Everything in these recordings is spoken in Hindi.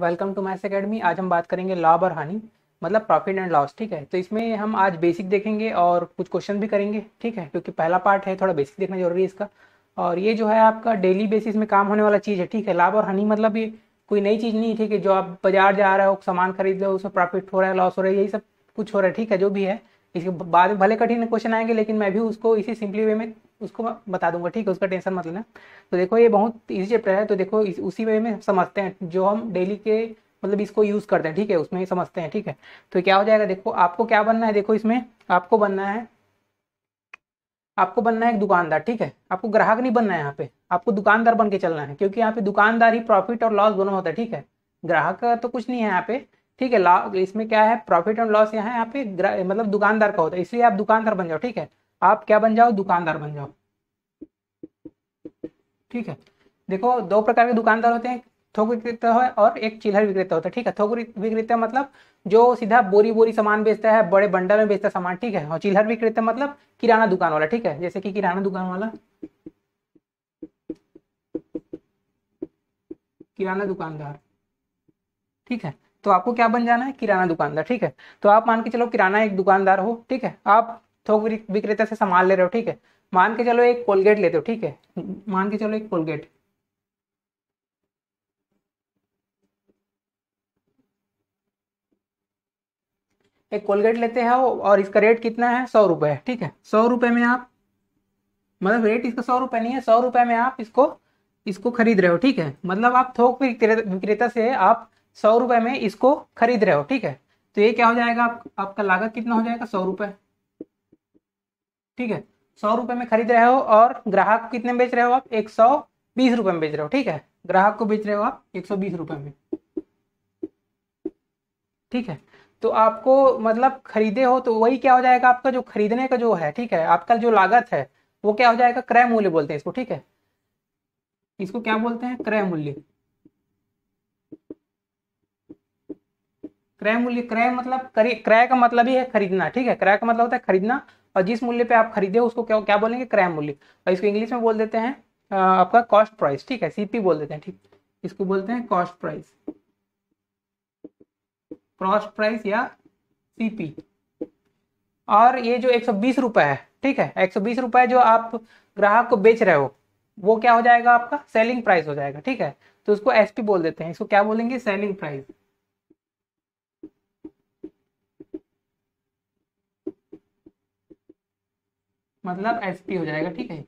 वेलकम टू मैथ्स अकेडमी आज हम बात करेंगे लाभ और हानि मतलब प्रॉफिट एंड लॉस ठीक है तो इसमें हम आज बेसिक देखेंगे और कुछ क्वेश्चन भी करेंगे ठीक है क्योंकि पहला पार्ट है थोड़ा बेसिक देखना जरूरी है इसका और ये जो है आपका डेली बेसिस में काम होने वाला चीज़ है ठीक है लाभ और हानि मतलब ये कोई नई चीज़ नहीं है ठीक है जो आप बाजार जा रहे हो सामान खरीद रहे हो उसमें प्रॉफिट हो रहा है लॉस हो रहा है यही सब कुछ हो रहा है ठीक है जो भी है इसके बाद भले कठिन क्वेश्चन आएंगे लेकिन मैं भी उसको इसी सिंपली वे में उसको मैं बता दूंगा ठीक है उसका टेंशन मत लेना तो देखो ये बहुत इजी चैप्टर है तो देखो उसी वे में समझते हैं जो हम डेली के मतलब इसको यूज़ करते हैं ठीक है उसमें समझते हैं ठीक है तो क्या हो जाएगा देखो आपको क्या बनना है देखो इसमें आपको बनना है आपको बनना है एक दुकानदार ठीक है आपको ग्राहक नहीं बनना है यहाँ पे आपको दुकानदार बन के चलना है क्योंकि यहाँ पे दुकानदार ही प्रॉफिट और लॉस दोनों होता है ठीक है ग्राहक तो कुछ नहीं है यहाँ पे ठीक है इसमें क्या है प्रॉफिट एंड लॉस यहाँ यहाँ पे मतलब दुकानदार का होता है इसलिए आप दुकानदार बन जाओ ठीक है आप क्या बन जाओ दुकानदार बन जाओ ठीक है देखो दो प्रकार के दुकानदार होते हैं थोक विक्रेता है और एक चिल्हर विक्रेता होता है ठीक है थोक विक्रेता मतलब जो सीधा बोरी बोरी सामान बेचता है बड़े बंडल में बेचता सामान ठीक है और चिल्हर विक्रेता मतलब किराना दुकान वाला ठीक है जैसे कि किराना दुकान वाला किराना दुकानदार ठीक है तो आपको क्या बन जाना है किराना दुकानदार ठीक है तो आप मान के चलो किराना एक दुकानदार हो ठीक है आप थोक तो विक्रेता से सामान ले रहे हो ठीक है मान के चलो एक कोलगेट लेते हो ठीक है मान के चलो एक कोलगेट एक कोलगेट लेते हैं और इसका रेट कितना है सौ रुपए ठीक है सौ रुपए में आप मतलब रेट इसका सौ रुपए नहीं है सौ रुपए में आप इसको इसको खरीद रहे हो ठीक है मतलब आप थोक विक्रेता से आप सौ रुपए में इसको खरीद रहे हो ठीक है तो ये क्या हो जाएगा आप, आपका लागत कितना हो जाएगा सौ रुपए ठीक है सौ रुपये में खरीद रहे हो और ग्राहक को कितने में बेच रहे हो आप एक सौ बीस रुपये में बेच रहे हो ठीक है ग्राहक को बेच रहे हो आप एक सौ बीस रुपये में ठीक है तो आपको मतलब खरीदे हो तो वही क्या हो जाएगा आपका जो खरीदने का जो है ठीक है आपका जो लागत है वो क्या हो जाएगा क्रय मूल्य बोलते हैं इसको ठीक है इसको क्या बोलते हैं क्रय मूल्य क्रय मूल्य क्रय मतलब क्रय का मतलब ही है खरीदना ठीक है क्रय का मतलब होता है खरीदना और जिस मूल्य पे आप खरीदे उसको क्या क्या बोलेंगे क्रय मूल्य और इसको इंग्लिश में बोल देते हैं आपका कॉस्ट प्राइस ठीक है सीपी बोल देते हैं ठीक इसको बोलते हैं कॉस्ट प्राइस कॉस्ट प्राइस या सीपी और ये जो एक सौ बीस रुपए है ठीक है एक सौ बीस रुपए जो आप ग्राहक को बेच रहे हो वो क्या हो जाएगा आपका सेलिंग प्राइस हो जाएगा ठीक है तो उसको एसपी बोल देते हैं इसको क्या बोलेंगे सेलिंग प्राइस मतलब एफ हो जाएगा ठीक है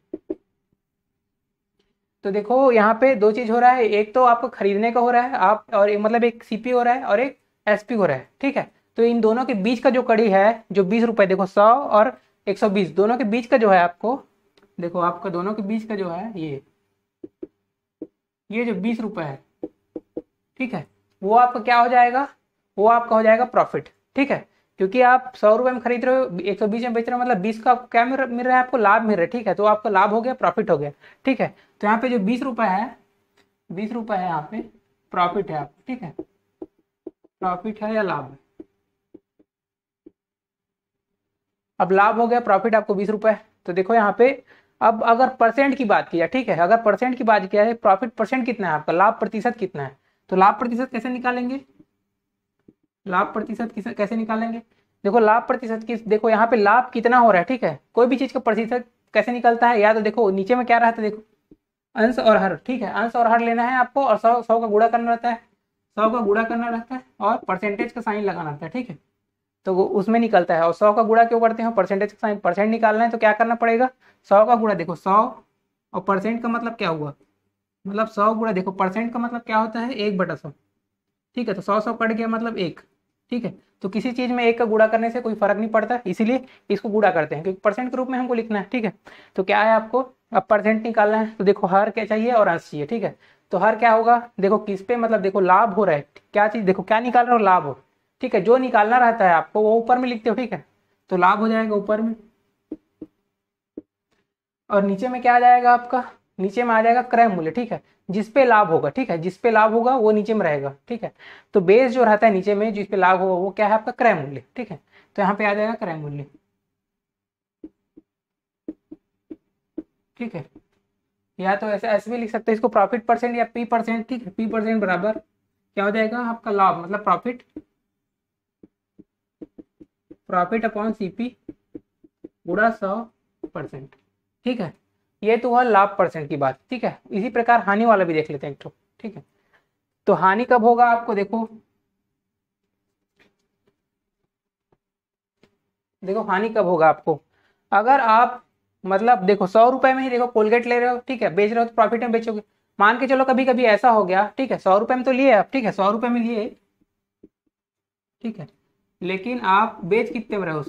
तो देखो यहाँ पे दो चीज हो रहा है एक तो आपको खरीदने का हो रहा है आप और मतलब एक सीपी हो रहा है और एक एसपी हो रहा है ठीक है तो इन दोनों के बीच का जो कड़ी है जो बीस रुपए देखो सौ और एक सौ बीस दोनों के बीच का जो है आपको देखो आपका दोनों के बीच का जो है ये ये जो बीस रुपए है ठीक है वो आपका क्या हो जाएगा वो आपका हो जाएगा प्रॉफिट ठीक है क्योंकि आप सौ रुपए में खरीद रहे हो एक सौ बीस में बेच रहे हो मतलब बीस का क्या मिल रहा है आपको लाभ मिल रहा है ठीक है तो आपको लाभ हो गया प्रॉफिट हो गया ठीक है तो यहाँ पे जो बीस रुपए है बीस रुपए है यहाँ पे प्रॉफिट है आपको ठीक है प्रॉफिट है या लाभ है अब लाभ हो गया प्रॉफिट आपको बीस रुपए तो देखो यहाँ पे अब अगर परसेंट की बात किया ठीक है अगर परसेंट की बात किया है प्रॉफिट परसेंट कितना है आपका लाभ प्रतिशत कितना है तो लाभ प्रतिशत कैसे निकालेंगे लाभ प्रतिशत किस कैसे निकालेंगे देखो लाभ प्रतिशत किस देखो यहाँ पे लाभ कितना हो रहा है ठीक है कोई भी चीज़ का प्रतिशत कैसे निकलता है या तो देखो नीचे में क्या रहता है देखो अंश और हर ठीक है अंश और हर लेना है आपको और सौ सौ का गुड़ा करना रहता है सौ का गुड़ा करना रहता है और परसेंटेज का साइन लगाना रहता है ठीक है तो उसमें निकलता है और सौ का गुड़ा क्यों करते हैं परसेंटेज का साइन परसेंट निकालना है तो क्या करना पड़ेगा सौ का गुड़ा देखो सौ और परसेंट का मतलब क्या हुआ मतलब सौ गुड़ा देखो परसेंट का मतलब क्या होता है एक बटा सौ ठीक है तो सौ सौ कट गया मतलब एक ठीक है तो किसी चीज में एक का गुड़ा करने से कोई फर्क नहीं पड़ता इसीलिए इसको गुड़ा करते हैं क्योंकि परसेंट के रूप में हमको लिखना है ठीक है तो क्या है आपको अब परसेंट निकालना है तो देखो हर क्या चाहिए और अंश चाहिए ठीक है तो हर क्या होगा देखो किस पे मतलब देखो लाभ हो रहा है क्या चीज देखो क्या निकाल रहे हो लाभ हो ठीक है जो निकालना रहता है आपको वो ऊपर में लिखते हो ठीक है तो लाभ हो जाएगा ऊपर में और नीचे में क्या आ जाएगा आपका नीचे में आ जाएगा क्रय मूल्य ठीक है जिसपे लाभ होगा ठीक है जिसपे लाभ होगा वो नीचे में रहेगा ठीक है तो बेस जो रहता है नीचे में जिसपे लाभ होगा वो क्या है आपका क्रय मूल्य ठीक है तो यहाँ पे आ जाएगा क्रय मूल्य ठीक है या तो ऐसे ऐसे भी लिख सकते हैं इसको प्रॉफिट परसेंट या पी परसेंट ठीक है पी परसेंट बराबर क्या हो जाएगा आपका लाभ मतलब प्रॉफिट प्रॉफिट अपॉन सीपी पूरा सौ परसेंट ठीक है ये तो हुआ लाभ परसेंट की बात ठीक है इसी प्रकार हानि वाला भी देख लेते हैं एक ठीक है तो हानि कब होगा आपको देखो देखो हानि कब होगा आपको अगर आप मतलब देखो सौ रुपए में ही देखो कोलगेट ले रहे हो ठीक है बेच रहे हो तो प्रॉफिट में बेचोगे मान के चलो कभी कभी ऐसा हो गया ठीक है सौ रुपए में तो लिए आप ठीक है सौ रुपए में लिए ठीक है लेकिन आप बेच कितने में रहे हो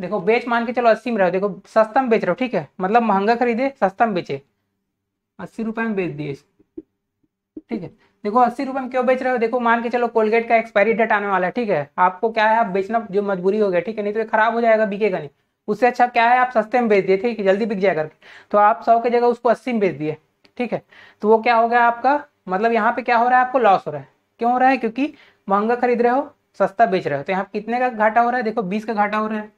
देखो बेच मान के चलो अस्सी में रहो देखो सस्ता में बेच रहे हो ठीक है मतलब महंगा खरीदे सस्ता में बेचे अस्सी रुपए में बेच दिए ठीक है देखो अस्सी रुपए में क्यों बेच रहे हो देखो मान के चलो कोलगेट का एक्सपायरी डेट आने वाला है ठीक है आपको क्या है आप बेचना जो मजबूरी हो गया ठीक है नहीं तो ये खराब हो जाएगा बिकेगा नहीं उससे अच्छा क्या है आप सस्ते में बेच दिए ठीक है जल्दी बिक जाएगा करके तो आप सौ की जगह उसको अस्सी में बेच दिए ठीक है तो वो क्या हो गया आपका मतलब यहाँ पे क्या हो रहा है आपको लॉस हो रहा है क्यों हो रहा है क्योंकि महंगा खरीद रहे हो सस्ता बेच रहे हो तो यहाँ कितने का घाटा हो रहा है देखो बीस का घाटा हो रहा है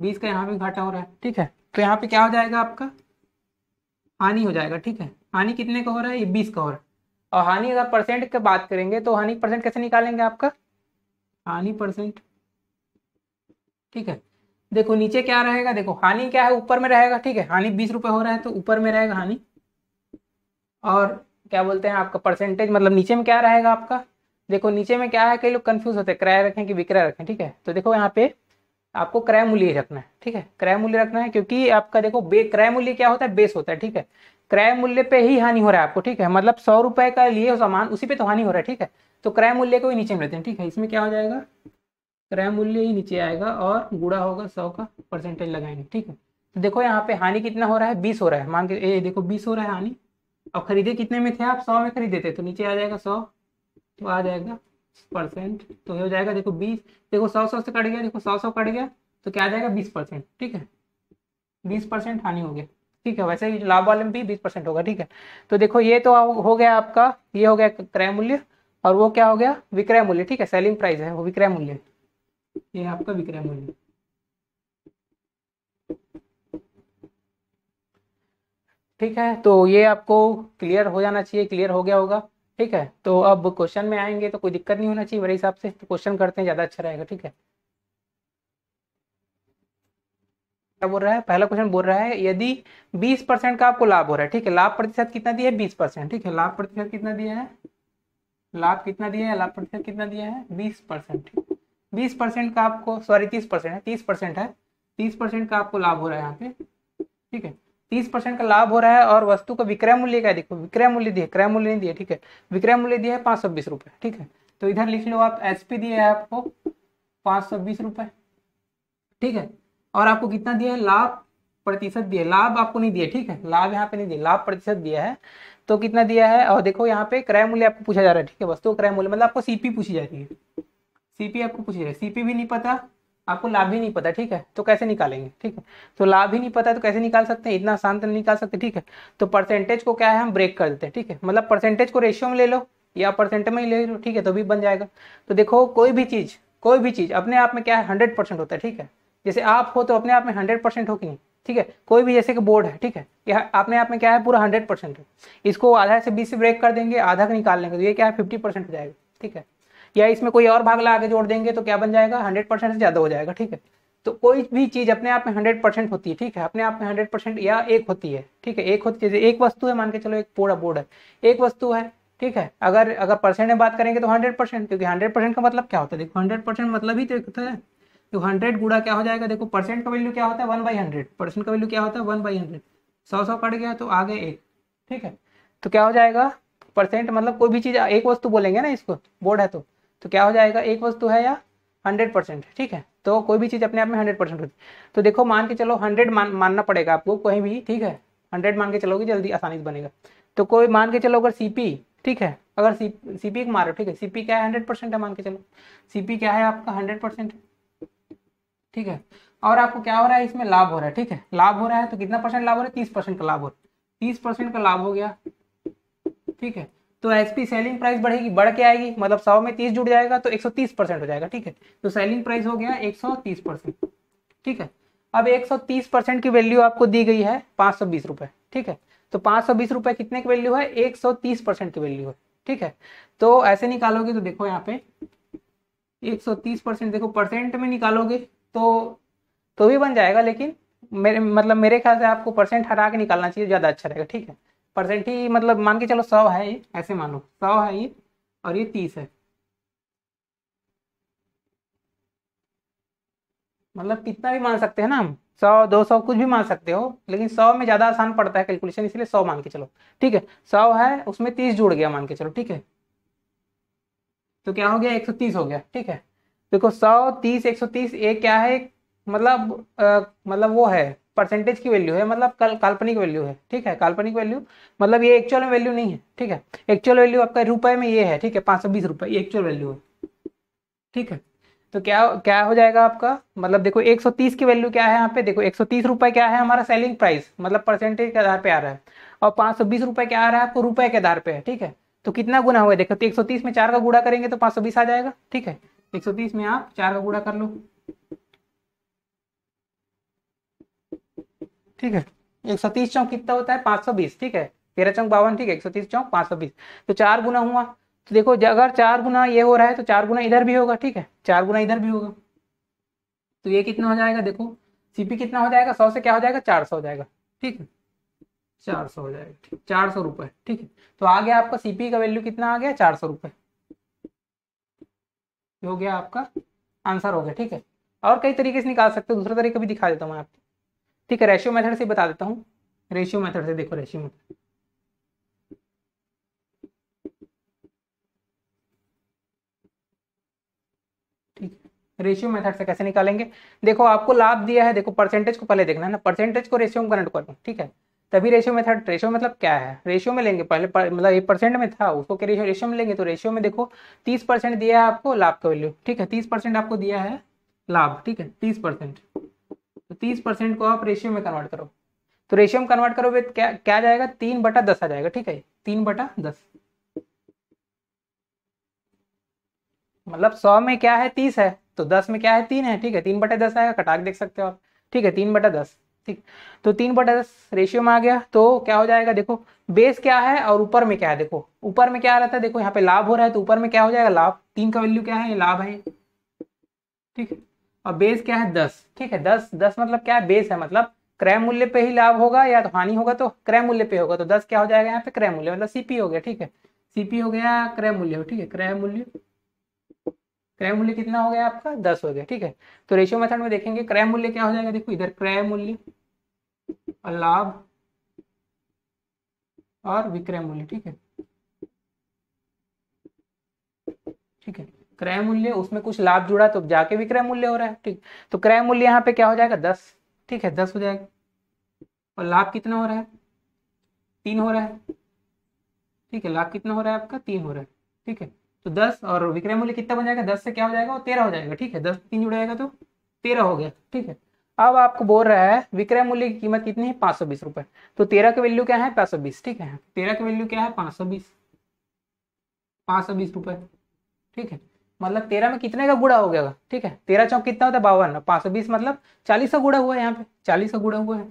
बीस का यहाँ पे घाटा हो रहा है ठीक है तो यहाँ पे क्या हो जाएगा आपका हानि हो जाएगा ठीक है हानि कितने का हो रहा है ये बीस का हो रहा है और हानि अगर परसेंट की बात करेंगे तो हानि परसेंट कैसे निकालेंगे आपका हानि परसेंट ठीक है देखो नीचे क्या रहेगा देखो हानि क्या है ऊपर में रहेगा ठीक है हानि बीस रुपये हो रहा है तो ऊपर में रहेगा हानि और क्या बोलते हैं आपका परसेंटेज मतलब नीचे में क्या रहेगा आपका देखो नीचे में क्या है कई लोग कंफ्यूज होते हैं क्रय रखें कि विक्रय रखें ठीक है तो देखो यहाँ पे आपको क्रय ही रखना है ठीक है क्रय मूल्य रखना है क्योंकि आपका देखो बे क्रय मूल्य क्या होता है बेस होता है ठीक है क्रय मूल्य पे ही हानि हो रहा है आपको ठीक है मतलब सौ रुपए का लिए सामान उसी पे तो हानि हो रहा है ठीक है तो क्रय मूल्य को ही नीचे मिलते हैं ठीक है इसमें क्या हो जाएगा क्रय मूल्य ही नीचे आएगा और गुड़ा होगा सौ का परसेंटेज लगाएंगे ठीक है तो देखो यहाँ पे हानि कितना हो रहा है बीस हो रहा है मान के ए, देखो बीस हो रहा है हानि और खरीदे कितने में थे आप सौ में खरीदे थे तो नीचे आ जाएगा सौ तो आ जाएगा परसेंट तो ये हो जाएगा देखो बीस देखो सौ सौ से कट गया देखो सौ सौ कट गया तो क्या आ जाएगा बीस परसेंट ठीक है बीस परसेंट हानि हो गया ठीक है वैसे लाभ वाले में भी बीस परसेंट होगा ठीक है तो देखो ये तो हो गया आपका ये हो गया क्रय मूल्य और वो क्या हो गया विक्रय मूल्य ठीक है सेलिंग प्राइस है वो विक्रय मूल्य ये आपका विक्रय मूल्य ठीक है तो ये आपको क्लियर हो जाना चाहिए क्लियर हो गया होगा ठीक है तो अब क्वेश्चन में आएंगे तो कोई दिक्कत नहीं होना चाहिए मेरे हिसाब से तो क्वेश्चन करते हैं ज़्यादा अच्छा रहेगा ठीक है क्या बोल रहा है पहला क्वेश्चन बोल रहा है यदि 20 परसेंट का आपको लाभ हो रहा है ठीक है लाभ प्रतिशत कितना दिया है बीस परसेंट ठीक है लाभ प्रतिशत कितना दिया है लाभ कितना दिया है लाभ प्रतिशत कितना दिया है बीस परसेंट बीस परसेंट का आपको सॉरी तीस परसेंट है तीस परसेंट है तीस परसेंट का आपको लाभ हो रहा है यहाँ पे ठीक है तीस परसेंट का लाभ हो रहा है और वस्तु का विक्रय मूल्य क्या देखो विक्रय मूल्य दिए क्रय मूल्य नहीं दिए ठीक है विक्रय मूल्य दिया है पाँच सौ बीस रुपये ठीक है तो इधर लिख लो आप एच पी दिया है आपको पाँच सौ बीस रुपये ठीक है और आपको कितना दिया है लाभ प्रतिशत दिया लाभ आपको नहीं दिया ठीक है लाभ यहाँ पे नहीं दिया लाभ प्रतिशत दिया है तो कितना दिया है और देखो यहाँ पे क्रय मूल्य आपको पूछा जा रहा है ठीक है वस्तु क्रय मूल्य मतलब आपको सीपी पूछी जा रही है सीपी आपको पूछी जा रही है सीपी भी नहीं पता आपको लाभ ही नहीं पता ठीक है तो कैसे निकालेंगे ठीक है तो लाभ ही नहीं पता तो कैसे निकाल सकते हैं इतना आसान तो नहीं निकाल सकते ठीक है तो परसेंटेज को क्या है हम ब्रेक कर देते हैं ठीक है मतलब परसेंटेज को रेशियो में ले लो या परसेंट में ही ले लो ठीक है तो भी बन जाएगा तो देखो कोई भी चीज़ कोई भी चीज़ अपने आप में क्या है हंड्रेड परसेंट होता है ठीक है जैसे आप हो तो अपने आप में हंड्रेड परसेंट हो कि नहीं ठीक है कोई भी जैसे कि बोर्ड है ठीक है यह अपने आप में क्या है पूरा हंड्रेड परसेंट है इसको आधा से बीस से ब्रेक कर देंगे आधा का निकाल लेंगे तो ये क्या है फिफ्टी परसेंट हो जाएगा ठीक है या इसमें कोई और भाग ला के जोड़ देंगे तो क्या बन जाएगा हंड्रेड परसेंट से ज्यादा हो जाएगा ठीक है तो कोई भी चीज अपने आप में हंड्रेड परसेंट होती है ठीक है अपने आप में हंड्रेड परसेंट या एक होती है ठीक है एक होती है एक वस्तु है मान के चलो एक पूरा बोर्ड है एक वस्तु है ठीक है अगर अगर परसेंट में बात करेंगे तो हंड्रेड परसेंट क्योंकि हंड्रेड परसेंट का मतलब क्या होता है देखो हंड्रेड परसेंट मतलब ही तो होता है तो हंड्रेड गुड़ा क्या हो जाएगा देखो परसेंट का वैल्यू क्या होता है वन बाई हंड्रेड परसेंट का वैल्यू क्या होता है वन बाई हंड्रेड सौ सौ कट गया तो आ एक ठीक है तो क्या हो जाएगा परसेंट मतलब कोई भी चीज़ एक वस्तु बोलेंगे ना इसको बोर्ड है तो तो क्या हो जाएगा एक वस्तु है या हंड्रेड परसेंट ठीक है तो कोई भी चीज़ अपने आप में हंड्रेड परसेंट होती तो देखो मान के चलो हंड्रेड मान मानना पड़ेगा आपको कहीं भी ठीक है हंड्रेड मान के चलोगे जल्दी आसानी से बनेगा तो कोई मान के चलो अगर सीपी ठीक है अगर सी पी मारो ठीक है सीपी क्या है हंड्रेड परसेंट है मान के चलो सीपी क्या है आपका हंड्रेड परसेंट ठीक है और आपको क्या हो रहा है इसमें लाभ हो रहा है ठीक है लाभ हो रहा है तो कितना परसेंट लाभ हो रहा है तीस परसेंट का लाभ हो रहा है तीस परसेंट का लाभ हो गया ठीक है तो एसपी सेलिंग प्राइस बढ़ेगी बढ़ के आएगी मतलब सौ में तीस जुड़ जाएगा तो एक सौ तीस परसेंट हो जाएगा ठीक है तो सेलिंग प्राइस हो गया एक सौ तीस परसेंट ठीक है अब एक सौ तीस परसेंट की वैल्यू आपको दी गई है पाँच सौ बीस रुपए ठीक है तो पाँच सौ बीस रुपए कितने की वैल्यू है एक सौ तीस परसेंट की वैल्यू है ठीक है तो ऐसे निकालोगे तो देखो यहाँ पे एक सौ तीस परसेंट देखो परसेंट में निकालोगे तो तो भी बन जाएगा लेकिन मेरे मतलब मेरे ख्याल से आपको परसेंट हटा के निकालना चाहिए ज़्यादा अच्छा रहेगा ठीक है परसेंट ही मतलब मान के चलो सौ है ये ऐसे मानो सौ है ये और ये तीस है मतलब कितना भी मान सकते हैं ना हम सौ दो सौ कुछ भी मान सकते हो लेकिन सौ में ज्यादा आसान पड़ता है कैलकुलेशन इसलिए सौ मान के चलो ठीक है सौ है उसमें तीस जुड़ गया मान के चलो ठीक है तो क्या हो गया एक सौ तीस हो गया ठीक है देखो सौ तीस एक सौ तीस ये क्या है मतलब आ, मतलब वो है परसेंटेज की वैल्यू है मतलब कल काल्पनिक वैल्यू है ठीक है काल्पनिक वैल्यू मतलब ये एक्चुअल में वैल्यू नहीं है ठीक है एक्चुअल वैल्यू आपका रुपए में ये है ठीक है पाँच सौ बीस रुपए एक्चुअल वैल्यू है ठीक है तो क्या क्या हो जाएगा आपका मतलब देखो 130 की वैल्यू क्या है यहाँ पे देखो एक सौ क्या है हमारा सेलिंग प्राइस मतलब परसेंटेज के आधार पे आ रहा है और पाँच सौ क्या आ रहा है आपको रुपए के आधार पे है ठीक है तो कितना गुना हुआ है देखो तो एक में चार का गुड़ा करेंगे तो पाँच आ जाएगा ठीक है एक में आप चार का गुड़ा कर लो ठीक है एक सौ तीस चौक कितना होता है पांच सौ बीस ठीक है तेरह चौक बावन ठीक है एक सौ तीस चौक पाँच सौ बीस तो चार गुना हुआ तो देखो अगर चार गुना ये हो रहा है तो चार गुना इधर भी होगा ठीक है चार गुना इधर भी होगा तो ये कितना हो जाएगा देखो सीपी कितना हो जाएगा सौ से क्या हो जाएगा चार सौ हो जाएगा ठीक है चार सौ हो जाएगा ठीक चार सौ रुपए ठीक है तो आ गया आपका सीपी का वैल्यू कितना आ गया चार सौ रुपए हो गया आपका आंसर हो गया ठीक है और कई तरीके से निकाल सकते हो दूसरा तरीका भी दिखा देता हूँ मैं आपको ठीक है रेशियो मेथड से बता देता हूँ रेशियो मेथड से देखो रेशियो मेथड रेशियो मेथड से कैसे निकालेंगे देखो आपको लाभ दिया है देखो परसेंटेज को पहले देखना है ना परसेंटेज को रेशियो में कनेक्ट करूँ ठीक है तभी रेशियो मेथड रेशियो मतलब क्या है रेशियो में लेंगे पहले पर, मतलब एक परसेंट में था उसको के रेशियो रेशियो में लेंगे तो रेशियो में देखो तीस परसेंट दिया है आपको लाभ का वैल्यू ठीक है तीस परसेंट आपको दिया है लाभ ठीक है तीस परसेंट तो तीस परसेंट को आप रेशियो में कन्वर्ट करो तो रेशियो में कन्वर्ट करोगे तो क्या क्या जाएगा तीन बटा दस आ जाएगा ठीक है तीन बटा दस मतलब सौ में क्या है तीस है तो दस में क्या है तीन है ठीक है तीन बटा दस आएगा कटाक देख सकते हो आप ठीक है तीन बटा दस ठीक तो तीन बटा दस रेशियो में आ गया तो क्या हो जाएगा देखो बेस क्या है और ऊपर में क्या है देखो ऊपर में क्या रहता है देखो यहाँ पे लाभ हो रहा है तो ऊपर में क्या हो जाएगा लाभ तीन का वैल्यू क्या है लाभ है ठीक है और बेस क्या है दस ठीक है दस दस मतलब क्या है बेस है मतलब क्रय मूल्य पे ही लाभ होगा या तो हानि होगा तो क्रय मूल्य पे होगा तो दस क्या हो जाएगा यहाँ पे क्रय मूल्य मतलब सीपी हो गया ठीक है सीपी हो गया क्रय मूल्य हो ठीक है क्रय मूल्य क्रय मूल्य कितना हो गया आपका दस हो गया ठीक है तो रेशियो मेथड में देखेंगे क्रय मूल्य क्या हो जाएगा देखो इधर क्रय मूल्य और लाभ और विक्रय मूल्य ठीक है ठीक है क्रय मूल्य उसमें कुछ लाभ जुड़ा तो जाके भी क्रय मूल्य हो रहा है ठीक तो क्रय मूल्य यहाँ पे क्या हो जाएगा दस ठीक है दस हो जाएगा और लाभ कितना हो रहा है तीन हो रहा है ठीक है लाभ कितना हो रहा है आपका तीन हो रहा है ठीक है तो दस और विक्रय मूल्य कितना बन जाएगा दस से क्या हो जाएगा और तेरह हो जाएगा ठीक है दस तीन जुड़ेगा तो तेरह हो गया ठीक है अब आपको बोल रहा है विक्रय मूल्य की कीमत कितनी है पांच सौ बीस रुपए तो तेरह की वैल्यू क्या है पांच सौ बीस ठीक है तेरह की वैल्यू क्या है पांच सौ बीस पांच सौ बीस रुपए ठीक है मतलब तेरह में कितने का गुड़ा हो गया ठीक है तेरह चौक कितना होता है बावन पांच सौ बीस मतलब चालीस का गुड़ा हुआ है यहाँ पे चालीस का गुड़ा हुआ है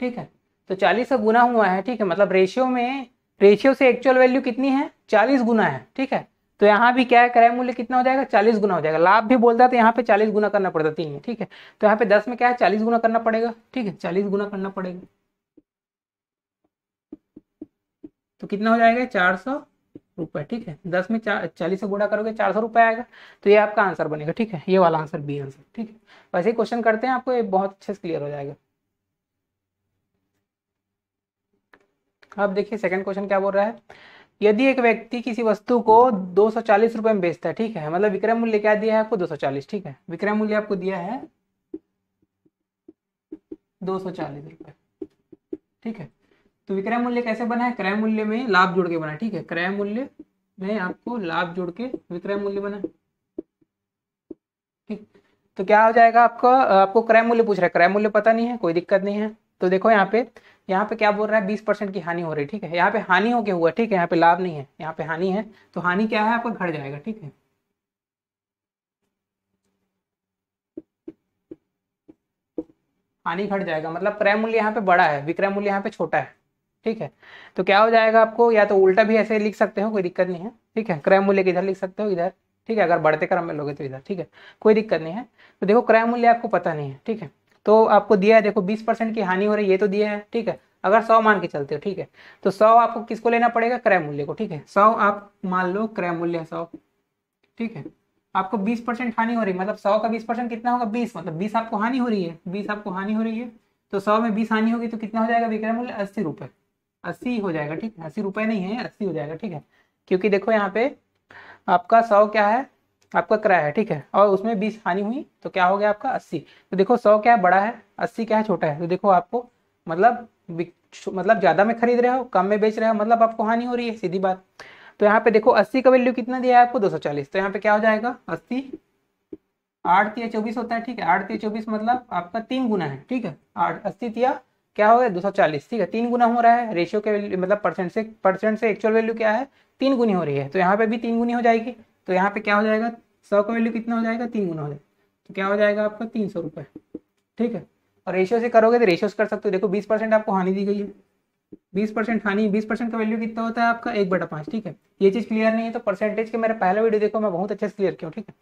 ठीक है तो चालीस का गुना हुआ है ठीक है मतलब रेशियो में रेशियो से एक्चुअल वैल्यू कितनी है चालीस गुना है ठीक है तो यहाँ भी क्या है क्रय मूल्य कितना हो जाएगा चालीस गुना हो जाएगा लाभ भी बोलता है तो यहाँ पे चालीस गुना करना पड़ता तीन में ठीक है तो यहाँ पे दस में क्या है चालीस गुना करना पड़ेगा ठीक है चालीस गुना करना पड़ेगा तो कितना हो जाएगा चार सौ रुपए ठीक है दस में चार चालीस से गुणा करोगे चार सौ रुपये आएगा तो ये आपका आंसर बनेगा ठीक है ये वाला आंसर बी आंसर ठीक है वैसे तो ही क्वेश्चन करते हैं आपको ये बहुत अच्छे से क्लियर हो जाएगा अब देखिए सेकंड क्वेश्चन क्या बोल रहा है यदि एक व्यक्ति किसी वस्तु को दो सौ चालीस रुपए में बेचता है ठीक है मतलब विक्रय मूल्य क्या दिया है आपको दो सौ चालीस ठीक है विक्रय मूल्य आपको दिया है दो सौ चालीस रुपए ठीक है तो विक्रय मूल्य कैसे बना है क्रय मूल्य में लाभ जोड़ के बना ठीक है क्रय मूल्य में आपको लाभ जोड़ के विक्रय मूल्य बना ठीक तो क्या हो जाएगा आपका आपको क्रय मूल्य पूछ रहा है क्रय मूल्य पता नहीं है कोई दिक्कत नहीं है तो देखो यहाँ पे यहाँ पे क्या बोल रहा है बीस परसेंट की हानि हो रही है ठीक है यहाँ पे हानि होके हुआ ठीक है यहाँ पे लाभ नहीं है यहाँ पे हानि है तो हानि क्या है आपका घट जाएगा ठीक है हानि घट जाएगा मतलब क्रय मूल्य यहाँ पे बड़ा है विक्रय मूल्य यहाँ पे छोटा है ठीक है तो क्या हो जाएगा आपको या तो उल्टा भी ऐसे लिख सकते हो कोई दिक्कत नहीं है ठीक है क्रय मूल्य इधर लिख सकते हो इधर ठीक है अगर बढ़ते क्रम में लोगे तो इधर ठीक है कोई दिक्कत नहीं है तो देखो क्रय मूल्य आपको पता नहीं है ठीक है तो आपको दिया है देखो बीस परसेंट की हानि हो रही है ये तो दिया है ठीक है अगर सौ मान के चलते हो ठीक है तो सौ आपको किसको लेना पड़ेगा क्रय मूल्य को ठीक है सौ आप मान लो क्रय मूल्य है सौ ठीक है आपको बीस परसेंट हानि हो रही है मतलब सौ का बीस परसेंट कितना होगा बीस मतलब बीस आपको हानि हो रही है बीस आपको हानि हो रही है तो सौ में बीस हानि होगी तो कितना हो जाएगा विक्रय मूल्य अस्सी रुपये अस्सी हो जाएगा ठीक है अस्सी रुपये नहीं है अस्सी हो जाएगा ठीक है क्योंकि देखो यहाँ पे आपका सौ क्या है आपका किराया है ठीक है और उसमें बीस हानि हुई तो क्या हो गया आपका अस्सी तो देखो सौ क्या है बड़ा है अस्सी क्या है छोटा है तो देखो आपको मतलब मतलब ज़्यादा में खरीद रहे हो कम में बेच रहे हो मतलब आपको हानि हो रही है सीधी बात तो यहाँ पे देखो अस्सी का वैल्यू कितना दिया है आपको चालीस तो यहाँ पे क्या हो जाएगा अस्सी आठ तिया चौबीस होता है ठीक है आठ तिया चौबीस मतलब आपका तीन गुना है ठीक है आठ अस्सी तिया क्या हो गया दो ठीक है तीन गुना हो रहा है रेशियो के मतलब परसेंट से परसेंट से एक्चुअल वैल्यू क्या है तीन गुनी हो रही है तो यहाँ पे भी तीन गुनी हो जाएगी तो यहाँ पे क्या हो जाएगा सौ का वैल्यू कितना हो जाएगा तीन गुना हो जाएगा तो क्या हो जाएगा आपका तीन सौ रुपये ठीक है और रेशियो से करोगे तो रेशियो कर सकते हो देखो बीस परसेंट आपको हानि दी गई है बीस परसेंट हानि बीस परसेंट का वैल्यू कितना होता है आपका एक बटा पांच ठीक है ये चीज़ क्लियर नहीं है तो परसेंटेज के मेरा पहला वीडियो देखो मैं बहुत अच्छे से क्लियर किया ठीक है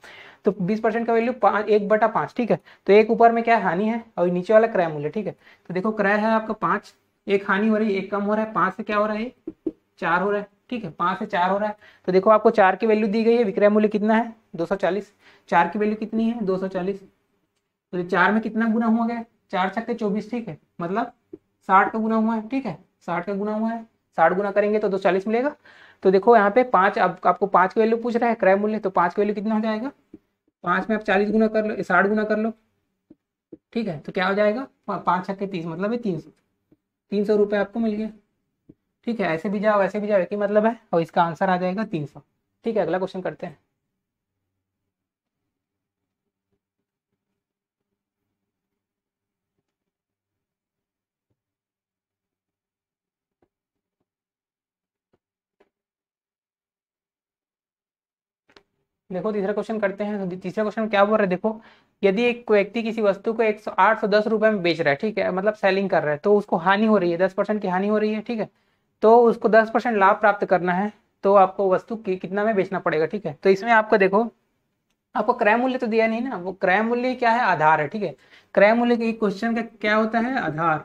तो बीस परसेंट का वैल्यू एक बटा पांच ठीक है तो एक ऊपर में क्या हानि है और नीचे वाला क्रय मूल्य ठीक है तो देखो क्रय है आपका पांच एक हानि हो रही है एक कम हो रहा है पांच से क्या हो रहा है चार हो रहा है ठीक है पांच से चार हो रहा है तो देखो आपको चार की वैल्यू दी गई है विक्रय मूल्य कितना है दो सौ चालीस चार की वैल्यू कितनी है दो सौ चालीस तो चार में कितना गुना हुआ गया चार छक्के चौबीस ठीक है मतलब साठ का गुना हुआ है ठीक है साठ का गुना हुआ है साठ गुना करेंगे तो दो चालीस मिलेगा तो देखो यहाँ पे पांच आप, आपको पाँच की वैल्यू पूछ रहा है क्रय मूल्य तो पाँच की वैल्यू कितना हो जाएगा पांच में आप चालीस गुना कर लो साठ गुना कर लो ठीक है तो क्या हो जाएगा पाँच छक्के तीस मतलब है तीन सौ तीन सौ रुपये आपको मिल गया ठीक है ऐसे भी जाओ ऐसे भी जाओ एक ही मतलब है और इसका आंसर आ जाएगा तीन सौ ठीक है अगला क्वेश्चन करते हैं देखो तीसरा क्वेश्चन करते हैं तो तीसरा क्वेश्चन क्या बोल रहे हैं देखो यदि एक व्यक्ति किसी वस्तु को एक सौ आठ सौ दस रुपए में बेच रहा है ठीक है मतलब सेलिंग कर रहा है तो उसको हानि हो रही है दस परसेंट की हानि हो रही है ठीक है तो उसको दस परसेंट लाभ प्राप्त करना है तो आपको वस्तु की कितना में बेचना पड़ेगा ठीक है तो इसमें आपको देखो आपको क्रय मूल्य तो दिया नहीं ना वो क्रय मूल्य क्या है आधार है ठीक है क्रय मूल्य के क्वेश्चन का क्या होता है आधार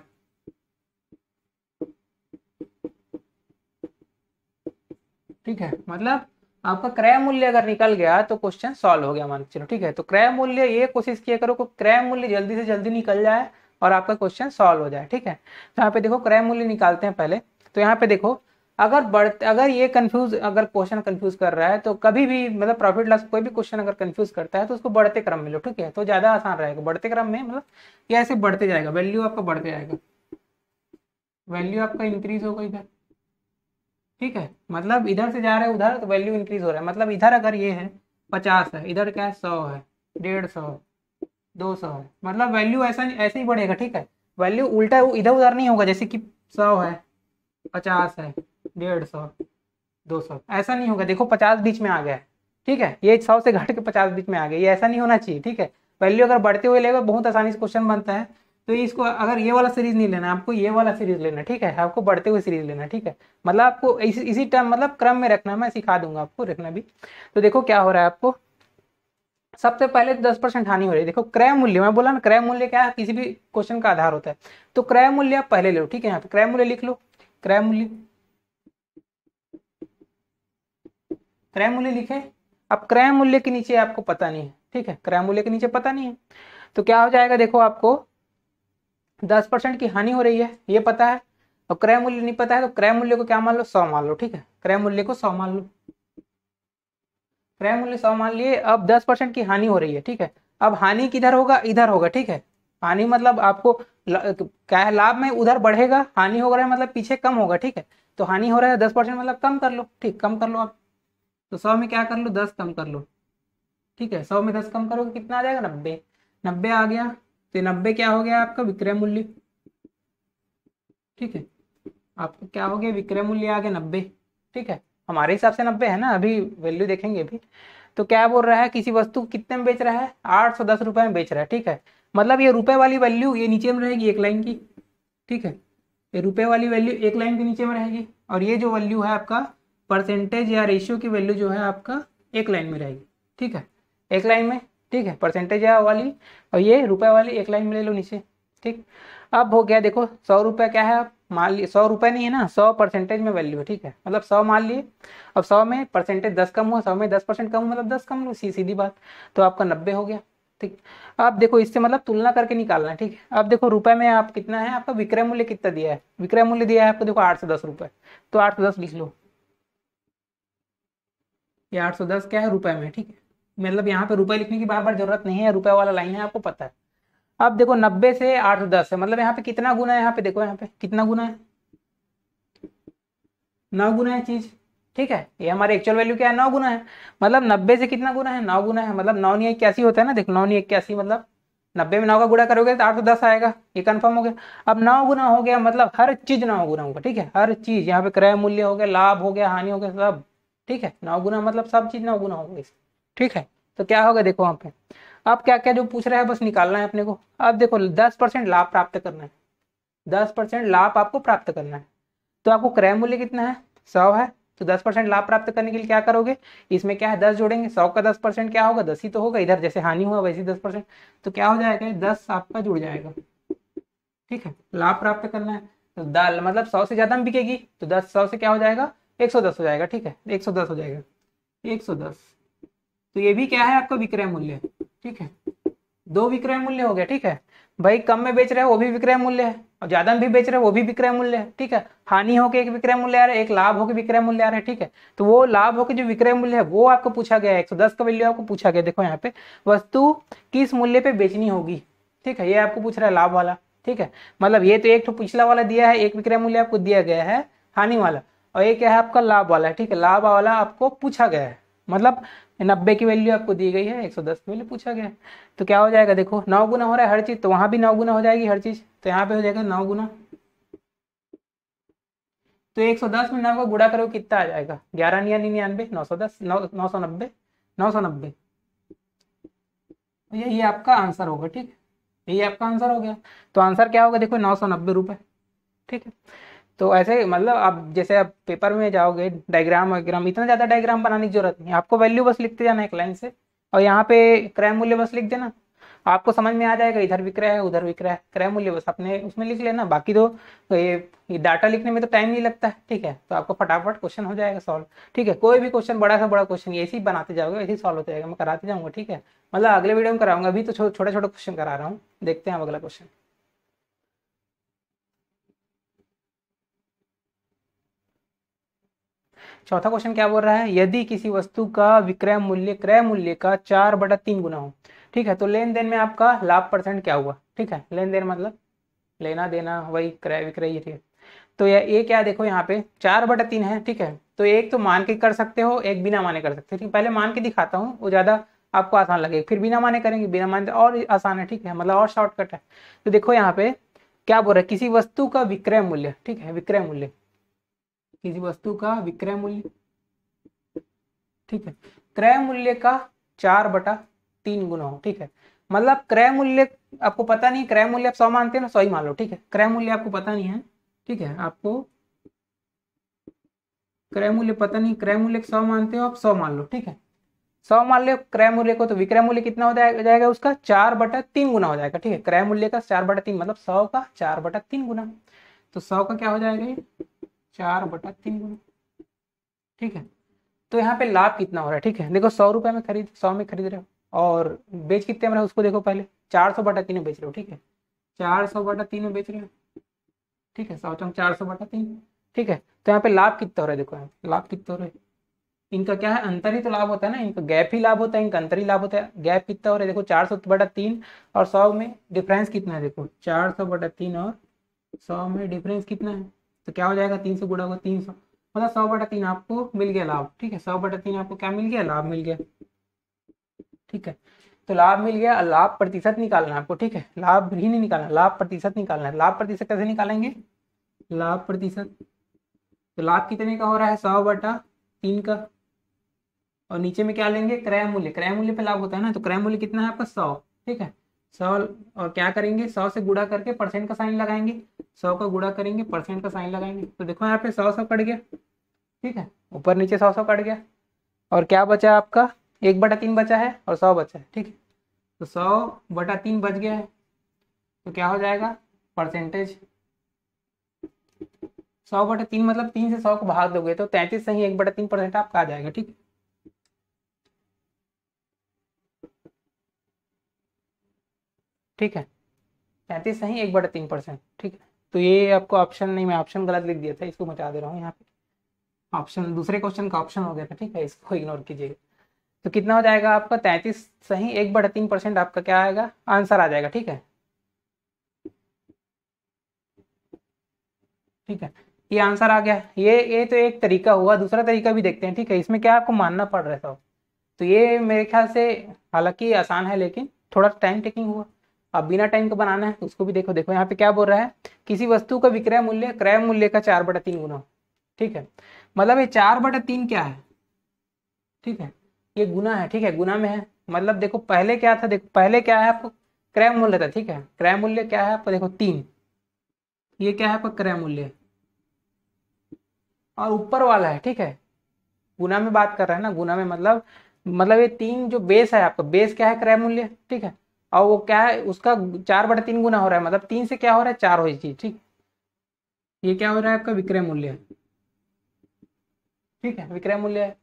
ठीक है मतलब आपका क्रय मूल्य अगर निकल गया तो क्वेश्चन सॉल्व हो गया मान चलो ठीक है तो क्रय मूल्य ये कोशिश किया करो कि क्रय मूल्य जल्दी से जल्दी निकल जाए और आपका क्वेश्चन सॉल्व हो जाए ठीक है तो यहाँ पे देखो क्रय मूल्य निकालते हैं पहले तो यहाँ पे देखो अगर बढ़ते अगर ये कंफ्यूज अगर क्वेश्चन कंफ्यूज कर रहा है तो कभी भी मतलब प्रॉफिट लॉस कोई भी क्वेश्चन अगर कंफ्यूज करता है तो उसको बढ़ते क्रम में लो ठीक है तो ज्यादा आसान रहेगा बढ़ते क्रम में मतलब ये ऐसे बढ़ते जाएगा वैल्यू आपका बढ़ते जाएगा वैल्यू आपका इंक्रीज होगा इधर ठीक है मतलब इधर से जा रहे हैं उधर तो वैल्यू इंक्रीज हो रहा है मतलब इधर अगर ये है पचास है इधर क्या है सौ है डेढ़ सौ है दो सौ है मतलब वैल्यू ऐसा ऐसे ही बढ़ेगा ठीक है वैल्यू उल्टा इधर उधर नहीं होगा जैसे कि सौ है पचास है डेढ़ सौ दो सौ ऐसा नहीं होगा देखो पचास बीच में आ गया ठीक है ये सौ से घट के पचास बीच में आ गया ये ऐसा नहीं होना चाहिए ठीक है वैल्यू अगर बढ़ते हुए लेगा बहुत आसानी से क्वेश्चन बनता है तो इसको अगर ये वाला सीरीज नहीं लेना आपको ये वाला सीरीज लेना ठीक है आपको बढ़ते हुए सीरीज लेना ठीक है मतलब आपको इस, इसी टर्म मतलब क्रम में रखना मैं सिखा दूंगा आपको रखना भी तो देखो क्या हो रहा है आपको सबसे पहले तो दस परसेंट हानि हो रही है देखो क्रय मूल्य मैं बोला ना क्रय मूल्य क्या है किसी भी क्वेश्चन का आधार होता है तो क्रय मूल्य आप पहले लो ठीक है यहाँ पे क्रय मूल्य लिख लो क्रय मूल्य क्रय मूल्य लिखे अब क्रय मूल्य के नीचे आपको पता नहीं है ठीक है क्रय मूल्य के नीचे पता नहीं है तो क्या हो जाएगा देखो आपको दस परसेंट की हानि हो रही है ये पता है और तो क्रय मूल्य नहीं पता है तो क्रय मूल्य को क्या मान लो सौ मान लो ठीक है क्रय मूल्य को सौ मान लो क्रय मूल्य सौ मान लिए अब दस परसेंट की हानि हो रही है ठीक है अब हानि किधर होगा इधर होगा ठीक है हानि मतलब आपको क्या है लाभ में उधर बढ़ेगा हानि हो रहा है मतलब पीछे कम होगा ठीक है तो हानि हो रहा है दस परसेंट मतलब कम कर लो ठीक कम कर लो आप तो सौ में क्या कर लो दस कम कर लो ठीक है सौ में दस कम करोगे कितना आ जाएगा नब्बे नब्बे आ गया तो नब्बे क्या हो गया आपका विक्रय मूल्य ठीक है आपको क्या हो गया विक्रय मूल्य आ गया नब्बे ठीक है हमारे हिसाब से नब्बे है ना अभी वैल्यू देखेंगे अभी तो क्या बोल रहा है किसी वस्तु कितने में बेच रहा है आठ सौ दस रुपए में बेच रहा है ठीक है मतलब ये रुपए वाली वैल्यू ये नीचे में रहेगी एक लाइन की ठीक है ये रुपए वाली वैल्यू एक लाइन के नीचे में रहेगी और ये जो वैल्यू है आपका परसेंटेज या रेशियो की वैल्यू जो है आपका एक लाइन में रहेगी ठीक है एक लाइन में ठीक है परसेंटेज है वाली और ये रुपए वाली एक लाइन में ले लो नीचे ठीक अब हो गया देखो सौ रुपये क्या है मान लिए सौ रुपये नहीं है ना सौ परसेंटेज में वैल्यू है ठीक है मतलब सौ मान लिए अब सौ में परसेंटेज दस कम हुआ सौ में दस परसेंट कम हुआ मतलब दस कम सी सीधी बात तो आपका नब्बे हो गया ठीक अब देखो इससे मतलब तुलना करके निकालना है ठीक है अब देखो रुपए में आप कितना है आपका विक्रय मूल्य कितना दिया है विक्रय मूल्य दिया है आपको देखो आठ सौ दस रुपए तो आठ सौ दस लिख लो ये आठ सौ दस क्या है रुपए में ठीक है मतलब यहाँ पे रुपए लिखने की बार बार जरूरत नहीं है रुपए वाला लाइन है आपको पता है अब देखो नब्बे से आठ दस है मतलब यहाँ पे कितना गुना है यहाँ पे देखो यहाँ पे कितना गुना है नौ गुना है चीज ठीक है ये हमारे एक्चुअल वैल्यू क्या है नौ गुना है मतलब नब्बे से कितना गुना है नौ गुना है मतलब नौ नहीं इक्यासी होता है ना देखो नौ नहीं इक्यासी मतलब नब्बे में नौ का गुणा करोगे तो आठ सौ दस आएगा ये कंफर्म हो गया अब नौ गुना हो गया मतलब हर चीज नौ गुना होगा ठीक है हर चीज यहाँ पे क्रय मूल्य हो गया लाभ हो गया हानि हो गया सब ठीक है नौ गुना मतलब सब चीज नौ गुना होगा इसमें ठीक है तो क्या होगा देखो वहां पे अब क्या क्या जो पूछ रहा है बस निकालना है अपने को अब देखो दस परसेंट लाभ प्राप्त करना है दस परसेंट लाभ आपको प्राप्त करना है तो आपको क्रय मूल्य कितना है सौ है तो दस परसेंट लाभ प्राप्त करने के लिए क्या करोगे इसमें क्या है दस जोड़ेंगे सौ का दस परसेंट क्या होगा दस ही तो होगा इधर जैसे हानि हुआ वैसे दस परसेंट तो क्या हो जाएगा दस आपका जुड़ जाएगा ठीक है लाभ प्राप्त करना है तो दाल मतलब सौ से ज्यादा में बिकेगी तो दस सौ से क्या हो जाएगा एक सौ दस हो जाएगा ठीक है एक सौ दस हो जाएगा एक सौ दस तो ये भी क्या है आपका विक्रय मूल्य ठीक है दो विक्रय मूल्य हो गया ठीक है भाई कम में बेच रहे हो वो भी विक्रय मूल्य है और ज्यादा में भी बेच रहे हो वो भी विक्रय मूल्य है ठीक है हानि होकर एक विक्रय मूल्य आ रहा है एक लाभ होकर विक्रय मूल्य आ रहा है ठीक है तो वो लाभ होकर जो विक्रय मूल्य है वो आपको पूछा गया है एक का वैल्यू आपको पूछा गया देखो यहाँ पे वस्तु किस मूल्य पे बेचनी होगी ठीक है ये आपको पूछ रहा है लाभ वाला ठीक है मतलब ये तो एक तो पिछला वाला दिया है एक विक्रय मूल्य आपको दिया गया है हानि वाला और ये क्या है आपका लाभ वाला ठीक है लाभ वाला आपको पूछा गया है मतलब नब्बे की वैल्यू आपको दी गई है एक सौ दस की वैल्यू पूछा गया तो क्या हो जाएगा देखो नौ गुना हो रहा है हर चीज तो वहां भी नौ गुना हो जाएगी हर चीज तो यहाँ पे हो जाएगा नौ गुना तो एक सौ दस में नौ का गुड़ा करो कितना आ जाएगा ग्यारह निन्यानवे नौ सौ दस नौ नौ सौ नब्बे नौ सौ नब्बे तो यही आपका आंसर होगा ठीक है यही आपका आंसर हो गया तो आंसर क्या होगा देखो नौ सौ नब्बे रुपए ठीक है तो ऐसे मतलब आप जैसे आप पेपर में जाओगे डायग्राम वाइग्राम इतना ज़्यादा डायग्राम बनाने की जरूरत नहीं आपको वैल्यू बस लिखते जाना एक लाइन से और यहाँ पे क्रय मूल्य बस लिख देना आपको समझ में आ जाएगा इधर विक्रय है उधर विक्रय है क्रय मूल्य बस अपने उसमें लिख लेना बाकी तो, तो ये, डाटा लिखने में तो टाइम नहीं लगता है ठीक है तो आपको फटाफट क्वेश्चन हो जाएगा सॉल्व ठीक है कोई भी क्वेश्चन बड़ा सा बड़ा क्वेश्चन ऐसे ही बनाते जाओगे ऐसे ही सॉल्व होते जाएगा मैं कराते जाऊँगा ठीक है मतलब अगले वीडियो में कराऊंगा अभी तो छोटे छोटे क्वेश्चन करा रहा हूँ देखते हैं अगला क्वेश्चन चौथा क्वेश्चन क्या बोल रहा है यदि किसी वस्तु का विक्रय मूल्य क्रय मूल्य का चार बटा तीन गुना हो ठीक है तो लेन देन में आपका लाभ परसेंट क्या हुआ ठीक है लेन देन मतलब लेना देना वही क्रय विक्रय ठीक है तो यह ये क्या देखो यहाँ पे चार बटा तीन है ठीक है तो एक तो मान के कर सकते हो एक बिना माने कर सकते हो पहले मान के दिखाता हूँ वो ज़्यादा आपको आसान लगे फिर बिना माने करेंगे बिना माने तो और आसान है ठीक है मतलब और शॉर्टकट है तो देखो यहाँ पे क्या बोल रहा है किसी वस्तु का विक्रय मूल्य ठीक है विक्रय मूल्य किसी वस्तु का विक्रय मूल्य ठीक है क्रय मूल्य का चार बटा तीन गुना हो ठीक है मतलब क्रय मूल्य आपको पता नहीं क्रय मूल्य आप सौ मानते हैं ना सौ ही मान लो ठीक है क्रय मूल्य आपको पता नहीं है ठीक है आपको क्रय मूल्य पता नहीं क्रय मूल्य सौ मानते हो आप सौ मान लो ठीक है सौ मान लो क्रय मूल्य को तो विक्रय मूल्य कितना हो जाएगा उसका चार बटा तीन गुना हो जाएगा ठीक है क्रय मूल्य का चार बटा तीन मतलब सौ का चार बटा तीन गुना तो सौ का क्या हो जाएगा चार बटा तीन गुना ठीक है तो यहाँ पे लाभ कितना हो रहा है ठीक है देखो सौ रुपए में खरीद सौ में खरीद रहे हो और बेच कितने में रहे उसको देखो पहले चार सौ बटा तीन में बेच रहे हो ठीक है चार सौ बटा तीन में बेच रहे हो ठीक है सौ तो चार सौ बटा तीन ठीक है तो यहाँ पे लाभ कितना हो रहा है देखो यहाँ लाभ कितना हो रहा है इनका क्या है अंतर ही तो लाभ होता है ना इनका गैप ही लाभ होता है इनका अंतर ही लाभ होता है गैप कितना हो रहा है देखो चार सौ बटा तीन और सौ में डिफरेंस कितना है देखो चार सौ बटा तीन और सौ में डिफरेंस कितना है तो क्या हो जाएगा तीन सौ गुड़ा होगा तीन सौ मतलब सौ बटा तीन आपको मिल गया लाभ ठीक है सौ बटा तीन आपको क्या मिल गया लाभ मिल गया ठीक है तो लाभ मिल गया लाभ प्रतिशत निकालना है आपको ठीक है लाभ ही नहीं निकालना लाभ प्रतिशत निकालना है लाभ प्रतिशत कैसे निकालेंगे लाभ प्रतिशत तो लाभ कितने का हो रहा है सौ बटा तीन का और नीचे में क्या लेंगे क्रय मूल्य क्रय मूल्य पे लाभ होता है ना तो क्रय मूल्य कितना है आपका सौ ठीक है सौ और क्या करेंगे सौ से गुड़ा करके परसेंट का साइन लगाएंगे सौ का गुड़ा करेंगे परसेंट का साइन लगाएंगे तो देखो यहाँ पे सौ सौ कट गया ठीक है ऊपर नीचे सौ सौ कट गया और क्या बचा आपका एक बटा तीन बचा है और सौ बचा है ठीक है तो सौ बटा तीन बच गया है तो क्या हो जाएगा परसेंटेज सौ बटा तीन मतलब तीन से सौ को भाग दोगे तो तैंतीस से ही एक बटा तीन परसेंट आपका आ जाएगा ठीक है ठीक है पैंतीस नहीं एक बटा तीन परसेंट ठीक है तो ये आपको ऑप्शन नहीं मैं ऑप्शन गलत लिख दिया था इसको मचा दे रहा हूँ यहाँ पे ऑप्शन दूसरे क्वेश्चन का ऑप्शन हो गया था ठीक है इसको इग्नोर कीजिएगा तो कितना हो जाएगा आपका तैंतीस सही एक बटा तीन परसेंट आपका क्या आएगा आंसर आ जाएगा ठीक है ठीक है ये आंसर आ गया ये ये तो एक तरीका हुआ दूसरा तरीका भी देखते हैं ठीक है इसमें क्या आपको मानना पड़ रहा था तो ये मेरे ख्याल से हालांकि आसान है लेकिन थोड़ा टाइम टेकिंग हुआ अब बिना टाइम का बनाना है उसको भी देखो देखो यहाँ पे क्या बोल रहा है किसी वस्तु का विक्रय मूल्य क्रय मूल्य का चार बटा तीन गुना ठीक है मतलब ये चार बटा तीन क्या है ठीक है ये गुना है ठीक है गुना में है मतलब देखो पहले क्या था देखो पहले क्या है आपको क्रय मूल्य था ठीक है क्रय मूल्य क्या है आपको देखो तीन ये क्या है आपका क्रय मूल्य और ऊपर वाला है ठीक है गुना में बात कर रहा है ना गुना में मतलब मतलब ये तीन जो बेस है आपका बेस क्या है क्रय मूल्य ठीक है और वो क्या है उसका चार बटे तीन गुना हो रहा है मतलब तीन से क्या हो रहा है चार हो चीज ठीक ये क्या हो रहा है आपका विक्रय मूल्य ठीक है विक्रय मूल्य है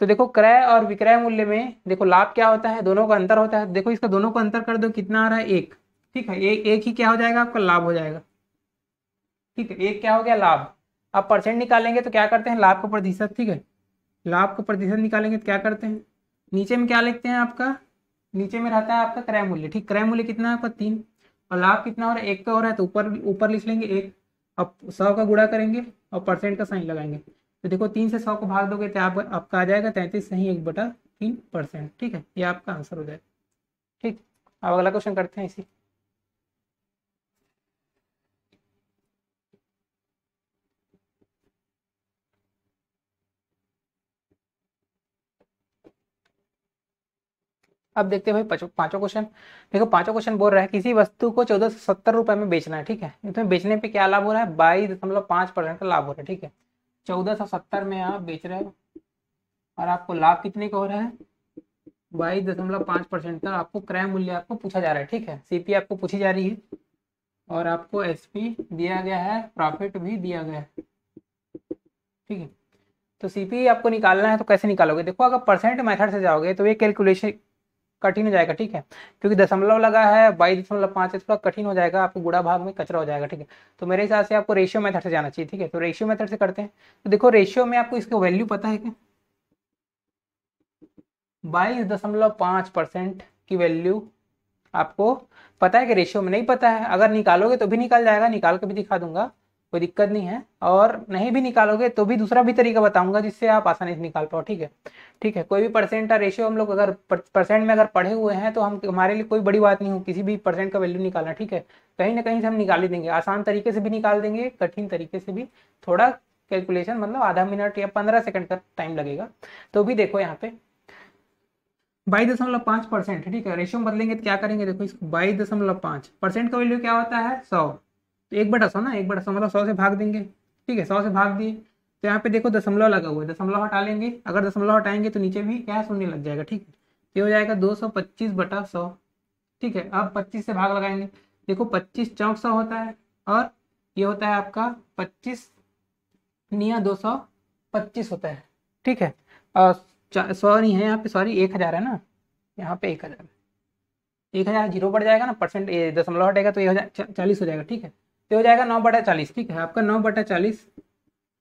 तो देखो क्रय और विक्रय मूल्य में देखो लाभ क्या होता है दोनों का अंतर होता है देखो इसका दोनों को अंतर कर दो कितना आ रहा है एक ठीक है एक एक ही क्या हो जाएगा आपका लाभ हो जाएगा ठीक है एक क्या हो गया लाभ अब परसेंट निकालेंगे तो क्या करते हैं लाभ का प्रतिशत ठीक है लाभ का प्रतिशत निकालेंगे तो क्या करते हैं नीचे में क्या लिखते हैं आपका नीचे में रहता है आपका क्रय मूल्य ठीक क्रय मूल्य कितना है आपका तीन और लाभ कितना हो रहा है एक का हो रहा है तो ऊपर ऊपर लिख लेंगे एक अब सौ का गुड़ा करेंगे और परसेंट का साइन लगाएंगे तो देखो तीन से सौ को भाग दोगे तो आप, आपका आ जाएगा तैंतीस सही एक बटा तीन परसेंट ठीक है ये आपका आंसर हो जाएगा ठीक अब अगला क्वेश्चन करते हैं इसी अब देखते हैं भाई पांचों क्वेश्चन देखो पांचों क्वेश्चन बोल रहा है किसी वस्तु को चौदह सौ सत्तर रुपए में बेचना है ठीक है इसमें बेचने पे क्या लाभ हो रहा है बाईस दशमलव पांच परसेंट का लाभ हो रहा है ठीक है चौदह सौ सत्तर में आप बेच रहे हो और आपको लाभ कितने का हो रहा है बाईस दशमलव पांच परसेंट का आपको क्रय मूल्य आपको पूछा जा रहा है ठीक है सीपी आपको पूछी जा रही है और आपको एसपी दिया गया है प्रॉफिट भी दिया गया है ठीक है तो सीपी आपको निकालना है तो कैसे निकालोगे देखो अगर परसेंट मेथड से जाओगे तो ये कैलकुलेशन कठिन हो जाएगा ठीक है क्योंकि दशमलव लगा है बाईस दशमलव पांच है थोड़ा कठिन हो जाएगा आपको गुड़ा भाग में कचरा हो जाएगा ठीक है तो मेरे हिसाब से आपको रेशियो मेथड से जाना चाहिए ठीक है तो रेशियो मेथड से करते हैं तो देखो रेशियो में आपको इसका वैल्यू पता है क्या बाईस दशमलव पांच परसेंट की वैल्यू आपको पता है कि रेशियो में नहीं पता है अगर निकालोगे तो भी निकाल जाएगा निकाल के भी दिखा दूंगा कोई दिक्कत नहीं है और नहीं भी निकालोगे तो भी दूसरा भी तरीका बताऊंगा जिससे आप आसानी से निकाल पाओ ठीक है ठीक है कोई भी परसेंट का रेशियो हम लोग अगर परसेंट में अगर पढ़े हुए हैं तो हम हमारे लिए कोई बड़ी बात नहीं हो किसी भी परसेंट का वैल्यू निकालना ठीक है कहीं ना कहीं से हम निकाल ही देंगे आसान तरीके से भी निकाल देंगे कठिन तरीके से भी थोड़ा कैलकुलेशन मतलब आधा मिनट या पंद्रह सेकंड का टाइम लगेगा तो भी देखो यहाँ पे बाईस दशमलव पांच परसेंट ठीक है रेशियो बदलेंगे तो क्या करेंगे देखो इसको बाईस दशमलव पांच परसेंट का वैल्यू क्या होता है सौ तो एक बटा सौ ना एक बटा सौ मतलब सौ से भाग देंगे ठीक है सौ से भाग दिए तो यहाँ पे देखो दशमलव लगा हुआ है दशमलव हटा लेंगे अगर दशमलव हटाएंगे तो नीचे भी क्या शून्य लग जाएगा ठीक है तो ये हो जाएगा दो सौ पच्चीस बटा सौ ठीक है अब पच्चीस से भाग लगाएंगे देखो पच्चीस चौक सौ होता है और ये होता है आपका पच्चीस निया दो सौ पच्चीस होता है ठीक है और सौ नहीं है यहाँ पे सॉरी एक हज़ार है ना यहाँ पे एक हज़ार एक हज़ार जीरो बढ़ जाएगा ना परसेंट दशमलव हटेगा तो एक हज़ार चालीस हो जाएगा ठीक है तो हो जाएगा नौ बटा चालीस ठीक है आपका नौ बटा चालीस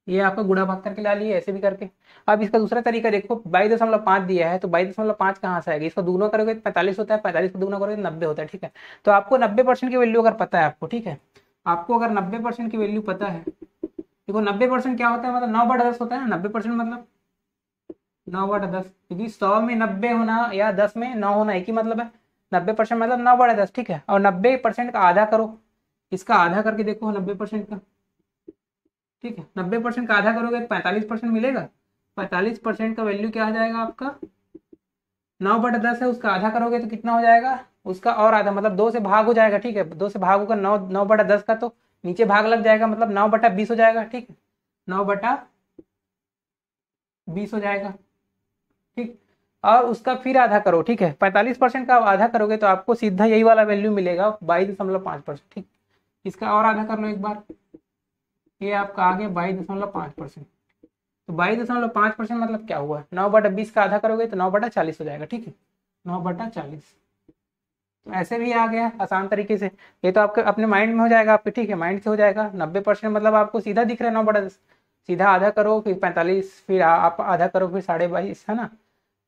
ये आपका गुड़ा भाग करके ला लिए ऐसे भी करके अब इसका दूसरा तरीका देखो बाईस दशमलव पाँच दिया है तो बाईस दशमलव पाँच कहाँ से आएगा इसका दोनों करोगे तो पैंतालीस होता है पैंतालीस का दोनों करोगे तो नब्बे होता है ठीक है तो आपको नब्बे परसेंट की वैल्यू अगर पता है आपको ठीक है आपको अगर नब्बे परसेंट की वैल्यू पता है देखो नब्बे परसेंट क्या होता है मतलब नौ बटा दस होता है नब्बे परसेंट मतलब नौ बटा दस क्योंकि सौ में नब्बे होना या दस में नौ होना एक ही मतलब है नब्बे परसेंट मतलब नौ बटा दस ठीक है और नब्बे परसेंट का आधा करो इसका आधा करके देखो हाँ, नब्बे परसेंट का ठीक है नब्बे परसेंट का आधा करोगे तो पैंतालीस परसेंट मिलेगा पैंतालीस परसेंट का वैल्यू क्या आ जाएगा आपका नौ बट दस है उसका आधा करोगे तो कितना हो जाएगा उसका और आधा मतलब दो से भाग हो जाएगा ठीक है दो से भाग होगा नौ नौ बटा दस का तो नीचे भाग लग जाएगा मतलब नौ बटा बीस हो जाएगा ठीक है नौ बटा बीस हो जाएगा ठीक और उसका फिर आधा करो ठीक है पैंतालीस परसेंट का आधा करोगे तो आपको सीधा यही वाला वैल्यू मिलेगा बाईस दशमलव पांच परसेंट ठीक इसका और आधा कर लो एक बार ये आपका आ गया बाईस दशमलव पांच परसेंट तो बाईस दशमलव पांच परसेंट मतलब क्या हुआ नौ बटा बीस का आधा करोगे तो नौ बटा चालीस हो जाएगा ठीक है नौ बटा चालीस तो ऐसे भी आ गया आसान तरीके से ये तो आपके अपने माइंड में हो जाएगा आपके ठीक है माइंड से हो जाएगा नब्बे परसेंट मतलब आपको सीधा दिख रहा है नौ बटा सीधा आधा करो फिर पैंतालीस फिर आप आधा करो फिर साढ़े बाईस है ना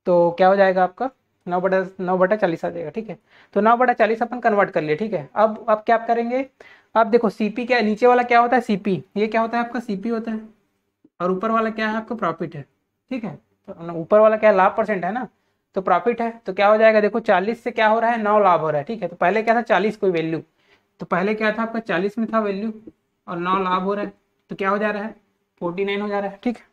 तो क्या हो जाएगा आपका नौ बटा नौ बटा चालीस आ जाएगा ठीक है तो नौ बटा चालीस अपन कन्वर्ट कर लिए ठीक है अब अब क्या करेंगे अब देखो सीपी क्या नीचे वाला क्या होता है सीपी ये क्या होता है आपका सीपी होता है और ऊपर वाला क्या है आपका प्रॉफिट है ठीक है तो ऊपर वाला क्या लाभ परसेंट है ना तो प्रॉफिट है तो क्या हो जाएगा देखो चालीस से क्या हो रहा है नौ लाभ हो रहा है ठीक है तो पहले क्या था चालीस कोई वैल्यू तो पहले क्या था आपका चालीस में था वैल्यू और नौ लाभ हो रहा है तो क्या हो जा रहा है फोर्टी नाइन हो जा रहा है ठीक है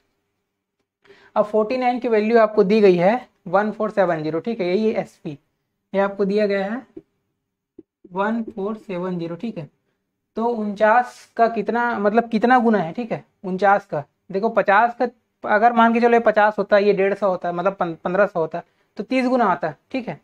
अब फोर्टी नाइन की वैल्यू आपको दी गई है वन फोर सेवन जीरो ठीक है यही एस पी ये आपको दिया गया है वन फोर सेवन जीरो ठीक है तो उनचास का कितना मतलब कितना गुना है ठीक है उनचास का देखो पचास का अगर मान के चलो ये पचास होता है ये डेढ़ सौ होता है मतलब पंद्रह सौ होता है तो तीस गुना आता है ठीक है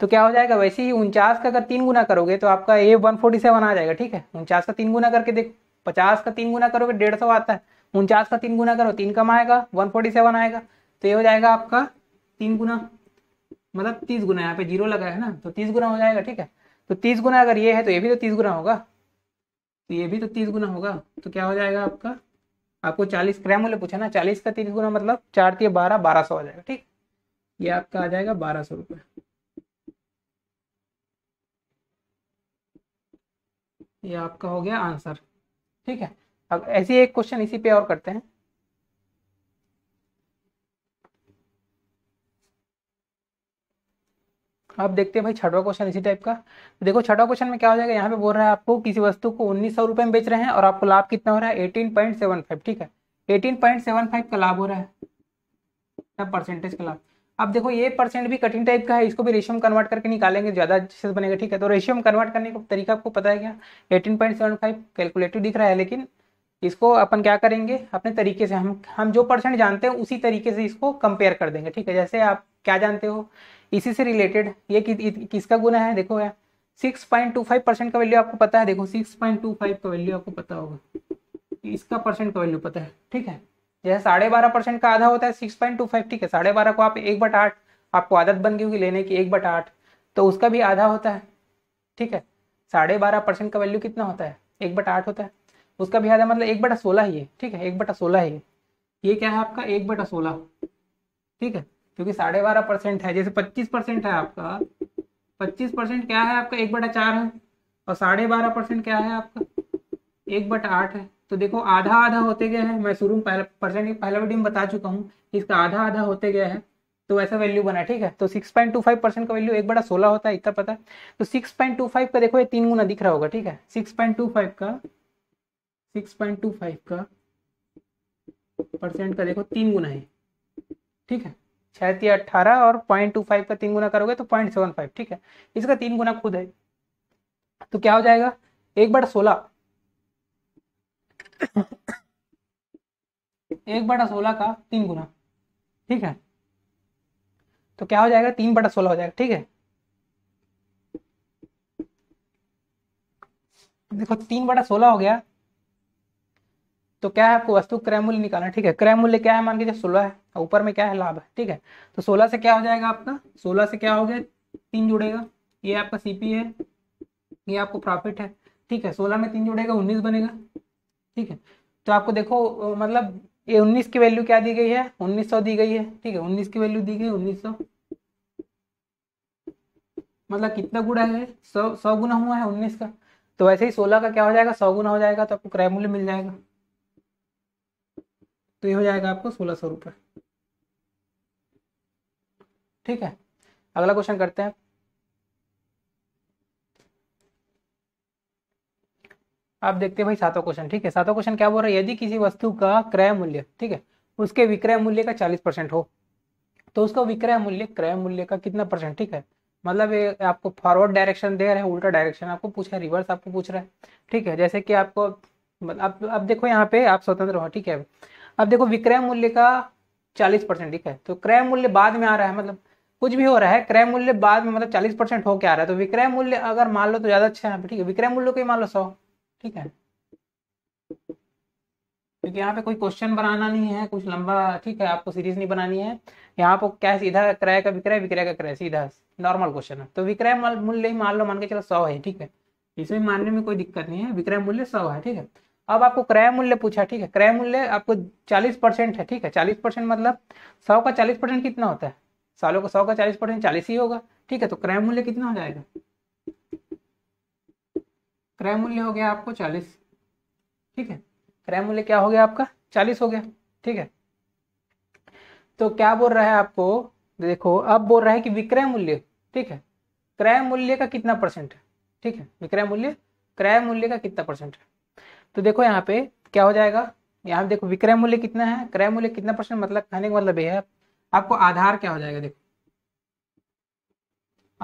तो क्या हो जाएगा वैसे ही उनचास का अगर तीन गुना करोगे तो आपका ये वन फोर्टी सेवन आ जाएगा ठीक है उनचास का तीन गुना करके देखो पचास का तीन गुना करोगे डेढ़ सौ आता है उनचास का तीन गुना करो तीन कम आएगा वन फोर्टी सेवन आएगा तो ये हो जाएगा आपका तीन गुना मतलब तीस गुना यहाँ पे जीरो लगा है ना तो तीस गुना हो जाएगा ठीक है तो तीस गुना अगर ये है तो ये भी तो तीस गुना होगा तो ये भी तो तीस गुना होगा तो क्या हो जाएगा आपका आपको चालीस क्रैमो वाले पूछा ना चालीस का तीस गुना मतलब चार तीय बारह बारह सौ आ जाएगा ठीक ये आपका आ जाएगा बारह सौ रुपये ये आपका हो गया आंसर ठीक है अब ऐसे एक क्वेश्चन इसी पे और करते हैं अब देखते हैं भाई छठवा क्वेश्चन इसी टाइप का देखो छठवा क्वेश्चन में क्या हो जाएगा यहाँ पे बोल रहा है आपको किसी वस्तु को उन्नीस सौ रुपये में बेच रहे हैं और आपको लाभ कितना हो रहा है एटीन पॉइंट सेवन फाइव ठीक है एटीन पॉइंट सेवन फाइव का लाभ हो रहा है परसेंटेज का लाभ अब देखो ये परसेंट भी कठिन टाइप का है इसको भी रेशियम कन्वर्ट करके निकालेंगे ज्यादा अच्छे से बनेगा ठीक है तो रेशियम कन्वर्ट करने का तरीका आपको पता है क्या eighteen point seven five calculative दिख रहा है लेकिन इसको अपन क्या करेंगे अपने तरीके से हम हम जो परसेंट जानते हैं उसी तरीके से इसको कंपेयर कर देंगे ठीक है जैसे आप क्या जानते हो इसी से रिलेटेड ये कि, किसका गुना है देखो यार six point two five percent का वैल्यू आपको पता है देखो सिक्स पॉइंट टू फाइव का वैल्यू आपको पता होगा इसका परसेंट का वैल्यू पता है ठीक है जैसे साढ़े बारह परसेंट का आधा होता है सिक्स पॉइंट टू फाइव ठीक है साढ़े बारह को आप एक बट आठ आपको आदत बन गई होगी लेने की एक बट आठ तो उसका भी आधा होता है ठीक है साढ़े बारह परसेंट का वैल्यू कितना होता है एक बट आठ होता है उसका भी आधा मतलब एक बटा सोलह ही है ठीक है एक बटा सोलह ही है ये क्या है आपका एक बटा सोलह ठीक है क्योंकि साढ़े बारह परसेंट है जैसे पच्चीस परसेंट है आपका पच्चीस परसेंट क्या है आपका एक बटा चार है और साढ़े बारह परसेंट क्या है आपका एक बटा आठ है तो देखो आधा आधा होते गए हैं मैं शुरू में परसेंट पहले वीडियो में बता चुका हूँ इसका आधा आधा होते गया है तो ऐसा वैल्यू बना ठीक है तो six point two five percent का वैल्यू एक बड़ा सोलह होता है इतना पता है तो फाइव का देखो ये तीन गुना दिख रहा होगा ठीक है सिक्स पॉइंट टू फाइव का सिक्स पॉइंट टू फाइव का परसेंट का देखो तीन गुना है ठीक है छह अट्ठारह और पॉइंट टू फाइव का तीन गुना करोगे तो पॉइंट सेवन फाइव ठीक है इसका तीन गुना खुद है तो क्या हो जाएगा एक बटा सोलह एक बटा सोलह का तीन गुना ठीक है तो क्या हो जाएगा तीन बटा सोलह हो जाएगा ठीक है देखो तीन बटा सोलह हो गया तो क्या है आपको वस्तु क्रय मूल्य निकालना ठीक है क्रय मूल्य क्या है मान लीजिए सोलह है ऊपर में क्या है लाभ है ठीक है तो सोलह से क्या हो जाएगा आपका सोलह से क्या हो गया तीन जुड़ेगा ये आपका सीपी है ये आपको प्रॉफिट है ठीक है सोलह में तीन जुड़ेगा उन्नीस बनेगा ठीक है तो आपको देखो मतलब ये उन्नीस की वैल्यू क्या दी गई है उन्नीस सौ दी गई है ठीक है उन्नीस की वैल्यू दी गई उन्नीस सौ मतलब कितना गुणा है सौ सौ गुना हुआ है उन्नीस का तो वैसे ही सोलह का क्या हो जाएगा सौ गुना हो जाएगा तो आपको क्रय मूल्य मिल जाएगा तो ये हो जाएगा आपको सोलह सौ रुपये ठीक है अगला क्वेश्चन करते हैं आप देखते हैं भाई सातवा क्वेश्चन ठीक है सातवा क्वेश्चन क्या बोल रहा है यदि किसी वस्तु का क्रय मूल्य ठीक है उसके विक्रय मूल्य का चालीस परसेंट हो तो उसका विक्रय मूल्य क्रय मूल्य का कितना परसेंट ठीक है मतलब ये आपको फॉरवर्ड डायरेक्शन दे रहे हैं उल्टा डायरेक्शन आपको पूछ रहा है रिवर्स आपको पूछ रहा है ठीक है जैसे कि आपको अब मतलब आप देखो यहाँ पे आप स्वतंत्र हो ठीक है अब देखो विक्रय मूल्य का चालीस परसेंट ठीक है तो क्रय मूल्य बाद में आ रहा है मतलब कुछ भी हो रहा है क्रय मूल्य बाद में मतलब चालीस परसेंट होके आ रहा है तो विक्रय मूल्य अगर मान लो तो ज्यादा अच्छा है ठीक है विक्रय मूल्य को ही मान लो सौ ठीक है क्योंकि यहाँ पे कोई क्वेश्चन बनाना नहीं है कुछ लंबा ठीक है आपको सीरीज नहीं बनानी है यहाँ पर क्या सीधा क्रय का विक्रय विक्रय का क्रय सीधा नॉर्मल क्वेश्चन है तो विक्रय मूल्य ही मान लो मान के चलो सौ है ठीक है इसमें मानने में कोई दिक्कत नहीं है विक्रय मूल्य सौ है ठीक है अब आपको क्रय मूल्य पूछा ठीक है क्रय मूल्य आपको 40 परसेंट है ठीक है 40 परसेंट मतलब 100 का 40 परसेंट कितना होता है सालों का 100 का 40 परसेंट चालीस ही होगा ठीक है तो क्रय मूल्य कितना हो जाएगा क्रय मूल्य हो गया आपको 40 ठीक है क्रय मूल्य क्या हो गया आपका 40 हो गया ठीक है तो क्या बोल रहा है आपको देखो अब बोल रहा है कि विक्रय मूल्य ठीक है क्रय मूल्य का कितना परसेंट है ठीक है विक्रय मूल्य क्रय मूल्य का कितना परसेंट है तो देखो यहाँ पे क्या हो जाएगा यहाँ पे देखो विक्रय मूल्य कितना है क्रय मूल्य कितना परसेंट मतलब कहने का मतलब ये है आपको आधार क्या हो जाएगा देखो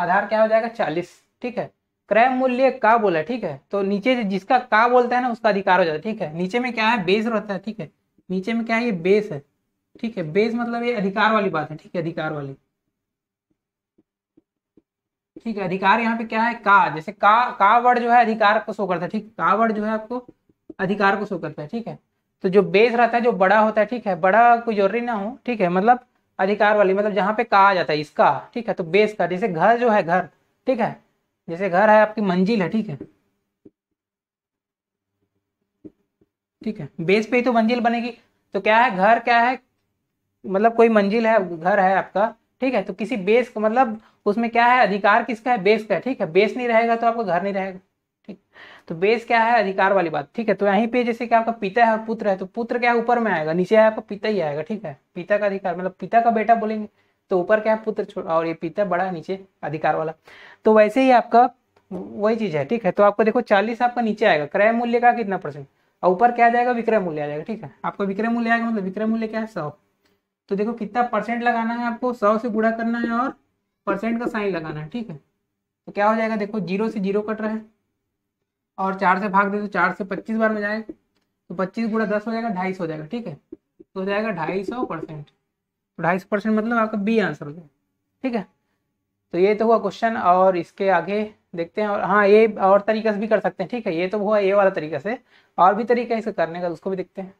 आधार क्या हो जाएगा चालीस ठीक है क्रय मूल्य का बोला ठीक है तो नीचे जिसका का बोलता है ना उसका अधिकार हो जाता है ठीक है नीचे में क्या है बेस रहता है ठीक है नीचे में क्या है ये बेस है ठीक है बेस मतलब ये अधिकार वाली बात है ठीक है अधिकार वाली ठीक है अधिकार यहाँ पे क्या है का जैसे का का वर्ड जो है अधिकार को शो करता है ठीक का वर्ड जो है आपको अधिकार को शो करता है ठीक है तो जो बेस रहता है जो बड़ा होता है ठीक है बड़ा कोई जरूरी ना हो ठीक है मतलब अधिकार वाली मतलब जहाँ पे कहा जाता है इसका ठीक है तो बेस का जैसे घर जो है घर ठीक है जैसे घर है आपकी मंजिल है ठीक है ठीक है बेस पे ही तो मंजिल बनेगी तो क्या है घर क्या है मतलब कोई मंजिल है घर है आपका ठीक है तो किसी बेस का मतलब उसमें क्या है अधिकार किसका है बेस का है ठीक है बेस नहीं रहेगा तो आपका घर नहीं रहेगा ठीक तो बेस क्या है अधिकार वाली बात ठीक है तो यहीं पे जैसे कि आपका पिता है और पुत्र है तो पुत्र क्या ऊपर में आएगा नीचे आपका पिता ही आएगा ठीक है पिता का अधिकार मतलब पिता का बेटा बोलेंगे तो ऊपर क्या है पुत्र और ये पिता बड़ा नीचे अधिकार वाला तो वैसे ही आपका वही चीज है ठीक है तो आपको देखो चालीस आपका नीचे आएगा क्रय मूल्य का कितना परसेंट और ऊपर क्या जाएगा विक्रय मूल्य आ जाएगा ठीक है आपका विक्रय मूल्य आएगा मतलब विक्रय मूल्य क्या है सौ तो देखो कितना परसेंट लगाना है आपको सौ से बुरा करना है और परसेंट का साइन लगाना है ठीक है तो क्या हो जाएगा देखो जीरो से जीरो कट रहा है और चार से भाग दे तो चार से पच्चीस बार में जाएगा तो पच्चीस गुड़ा दस हो जाएगा ढाई हो जाएगा ठीक है तो हो जाएगा ढाई सौ परसेंट तो ढाई सौ परसेंट मतलब आपका बी आंसर हो जाएगा ठीक है तो ये तो हुआ क्वेश्चन और इसके आगे देखते हैं और हाँ ये और तरीके से भी कर सकते हैं ठीक है ये तो हुआ ये वाला तरीके से और भी तरीका है इसे करने का उसको भी देखते हैं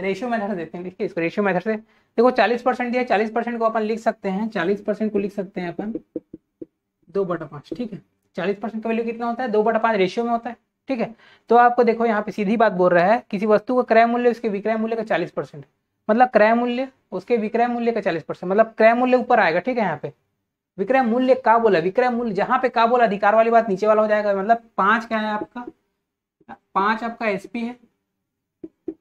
रेशियो मेथड देते हैं देखिए इसको रेशियो मेथड से देखो 40 परसेंट दिया 40 परसेंट को अपन लिख सकते हैं 40 परसेंट को लिख सकते हैं अपन दो बटा पांच ठीक है 40 परसेंट का वैल्यू कितना होता है दो बटा पांच रेशियो में होता है ठीक है तो आपको देखो यहाँ पे सीधी बात बोल रहा है किसी वस्तु का क्रय मूल्य उसके विक्रय मूल्य का चालीस परसेंट मतलब क्रय मूल्य उसके विक्रय मूल्य का चालीस परसेंट मतलब क्रय मूल्य ऊपर आएगा ठीक है यहाँ पे विक्रय मूल्य का बोला विक्रय मूल्य जहां पे का बोला अधिकार वाली बात नीचे वाला हो जाएगा मतलब पांच क्या है आपका पांच आपका एसपी है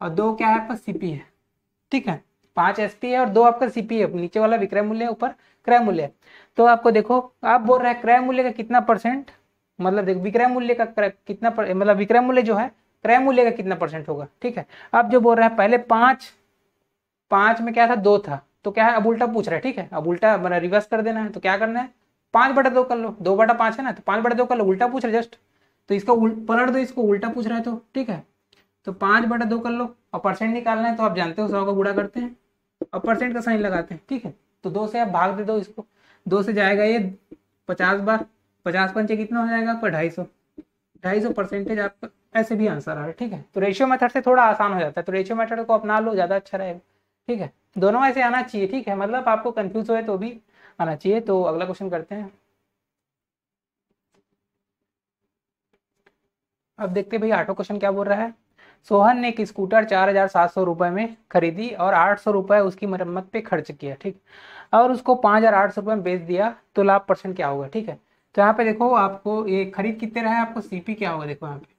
और दो क्या है आपका सीपी है ठीक है पांच एसपी है और दो आपका सीपी है नीचे वाला विक्रय मूल्य है ऊपर क्रय मूल्य है तो आपको देखो आप बोल रहे हैं क्रय मूल्य का कितना परसेंट मतलब देखो विक्रय मूल्य का कितना मतलब विक्रय मूल्य जो है क्रय मूल्य का कितना परसेंट होगा ठीक है अब जो बोल रहा है पहले पांच पांच में क्या था दो था तो क्या है अब उल्टा पूछ रहा है ठीक है अब उल्टा मेरा मतलब रिवर्स कर देना है तो क्या करना है पांच बटा दो कर लो दो बटा पांच है ना तो पांच बटा दो कर लो उल्टा पूछ रहे जस्ट तो इसका पलट दो इसको उल्टा पूछ रहा है तो ठीक है तो पांच बटा दो कर लो और परसेंट निकालना है तो आप जानते हो सौ का गुड़ा करते हैं और परसेंट का साइन लगाते हैं ठीक है तो दो से आप भाग दे दो इसको दो से जाएगा ये पचास बार पचास पंचे कितना हो जाएगा आपका ढाई सौ ढाई सौ परसेंटेज आपका ऐसे भी आंसर आ रहा है ठीक है तो रेशियो मेथड से थोड़ा आसान हो जाता है तो रेशियो मेथड को अपना लो ज़्यादा अच्छा रहेगा ठीक है दोनों ऐसे आना चाहिए ठीक है मतलब आपको कंफ्यूज हो तो भी आना चाहिए तो अगला क्वेश्चन करते हैं अब देखते भाई आठों क्वेश्चन क्या बोल रहा है सोहन ने एक स्कूटर चार हजार सात सौ रुपए में खरीदी और आठ सौ रुपए उसकी मरम्मत पे खर्च किया ठीक और उसको पांच हजार आठ सौ रुपए में बेच दिया तो लाभ परसेंट क्या होगा ठीक है तो यहाँ पे देखो आपको ये खरीद कितने रहा है आपको सीपी क्या होगा देखो यहाँ पे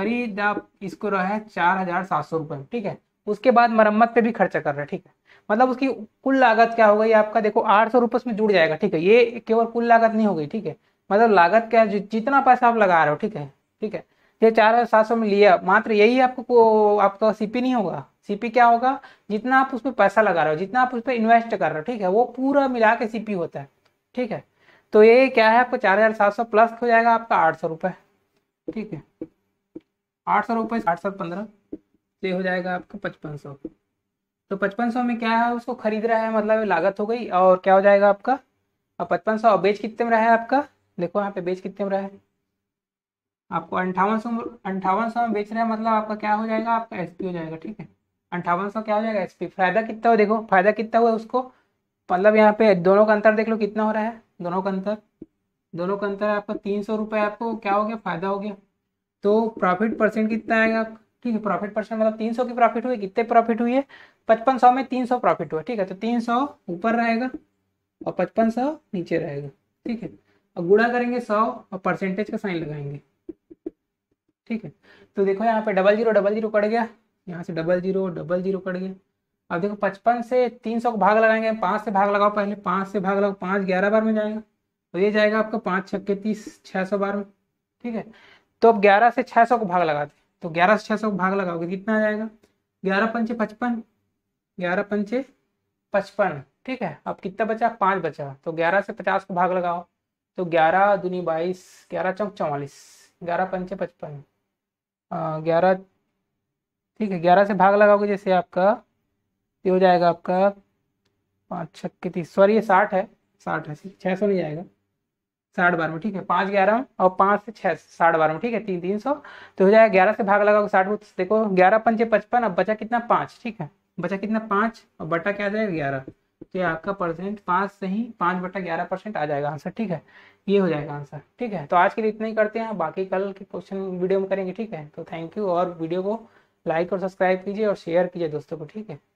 खरीद आप इसको रहा है चार हजार सात सौ रुपये में ठीक है उसके बाद मरम्मत पे भी खर्चा कर रहे हैं ठीक है मतलब उसकी कुल लागत क्या हो गई आपका देखो आठ सौ रुपये उसमें जुड़ जाएगा ठीक है ये केवल कुल लागत नहीं हो गई ठीक है मतलब लागत क्या जितना पैसा आप लगा रहे हो ठीक है ठीक है ये चार हजार सात सौ में लिया मात्र यही आपको आपका सीपी तो नहीं होगा सीपी क्या होगा जितना आप उस पर पैसा लगा रहे हो जितना आप उस पर इन्वेस्ट कर रहे हो ठीक है वो पूरा मिला के सीपी होता है ठीक है तो ये क्या है आपको चार हजार सात सौ प्लस हो जाएगा आपका आठ सौ रुपये ठीक है आठ सौ रुपये आठ सौ पंद्रह ये हो जाएगा आपका पचपन सौ तो पचपन सौ में क्या है उसको खरीद रहा है मतलब लागत हो गई और क्या हो जाएगा आपका अब पचपन सौ बेच कितने में रहा है आपका देखो यहाँ पे बेच कितने में रहा है आपको अंठावन सौ अंठावन सौ में बेच रहे हैं मतलब आपका क्या हो जाएगा आपका एसपी हो जाएगा ठीक है अंठावन सौ क्या हो जाएगा एसपी फायदा कितना हो देखो फायदा कितना हुआ उसको मतलब यहाँ पे दोनों का अंतर देख लो कितना हो रहा है दोनों का अंतर दोनों का अंतर आपका तीन सौ रुपये आपको क्या हो गया फायदा हो गया तो प्रॉफिट परसेंट कितना आएगा ठीक है प्रॉफिट परसेंट मतलब तीन सौ की प्रॉफिट हुई कितने प्रॉफिट हुई है पचपन सौ में तीन सौ प्रॉफिट हुआ ठीक है तो तीन सौ ऊपर रहेगा और पचपन सौ नीचे रहेगा ठीक है और गुड़ा करेंगे सौ और परसेंटेज का साइन लगाएंगे ठीक है तो देखो यहाँ पे double zero double zero cut गया यहाँ से double zero double zero cut गया अब देखो पचपन से तीन सौ को भाग लगाएंगे पाँच से भाग लगाओ पहले पाँच से भाग लगाओ पाँच ग्यारह बार में जाएगा तो ये जाएगा आपका पाँच छक्के तीस छः सौ बार में ठीक है तो अब ग्यारह से छः सौ को भाग लगाते तो ग्यारह से छः सौ को भाग लगाओगे कितना आ जाएगा ग्यारह पंचे पचपन ग्यारह पंचे पचपन ठीक है अब कितना बचा पाँच बचा तो ग्यारह से पचास को भाग लगाओ तो ग्यारह दूनी बाईस ग्यारह चौक चौवालीस ग्यारह पंचे पचपन हाँ, ग्यारह ठीक है ग्यारह से भाग लगाओगे जैसे आपका ये हो जाएगा आपका पाँच छक्के तीस सॉरी ये साठ है साठ है छः सौ नहीं जाएगा साठ बार में ठीक है पाँच ग्यारह और पाँच से छः साठ बार में ठीक है तीन तीन सौ तो हो जाएगा ग्यारह से भाग लगाओगे साठ में तो देखो ग्यारह पंचे पचपन अब बचा कितना पाँच ठीक है बचा कितना पाँच और बटा क्या जाएगा ग्यारह तो ये आपका परसेंट पांच से ही पांच बटा ग्यारह परसेंट आ जाएगा आंसर ठीक है ये हो जाएगा आंसर ठीक है तो आज के लिए इतना ही करते हैं बाकी कल के क्वेश्चन वीडियो में करेंगे ठीक है तो थैंक यू और वीडियो को लाइक और सब्सक्राइब कीजिए और शेयर कीजिए दोस्तों को ठीक है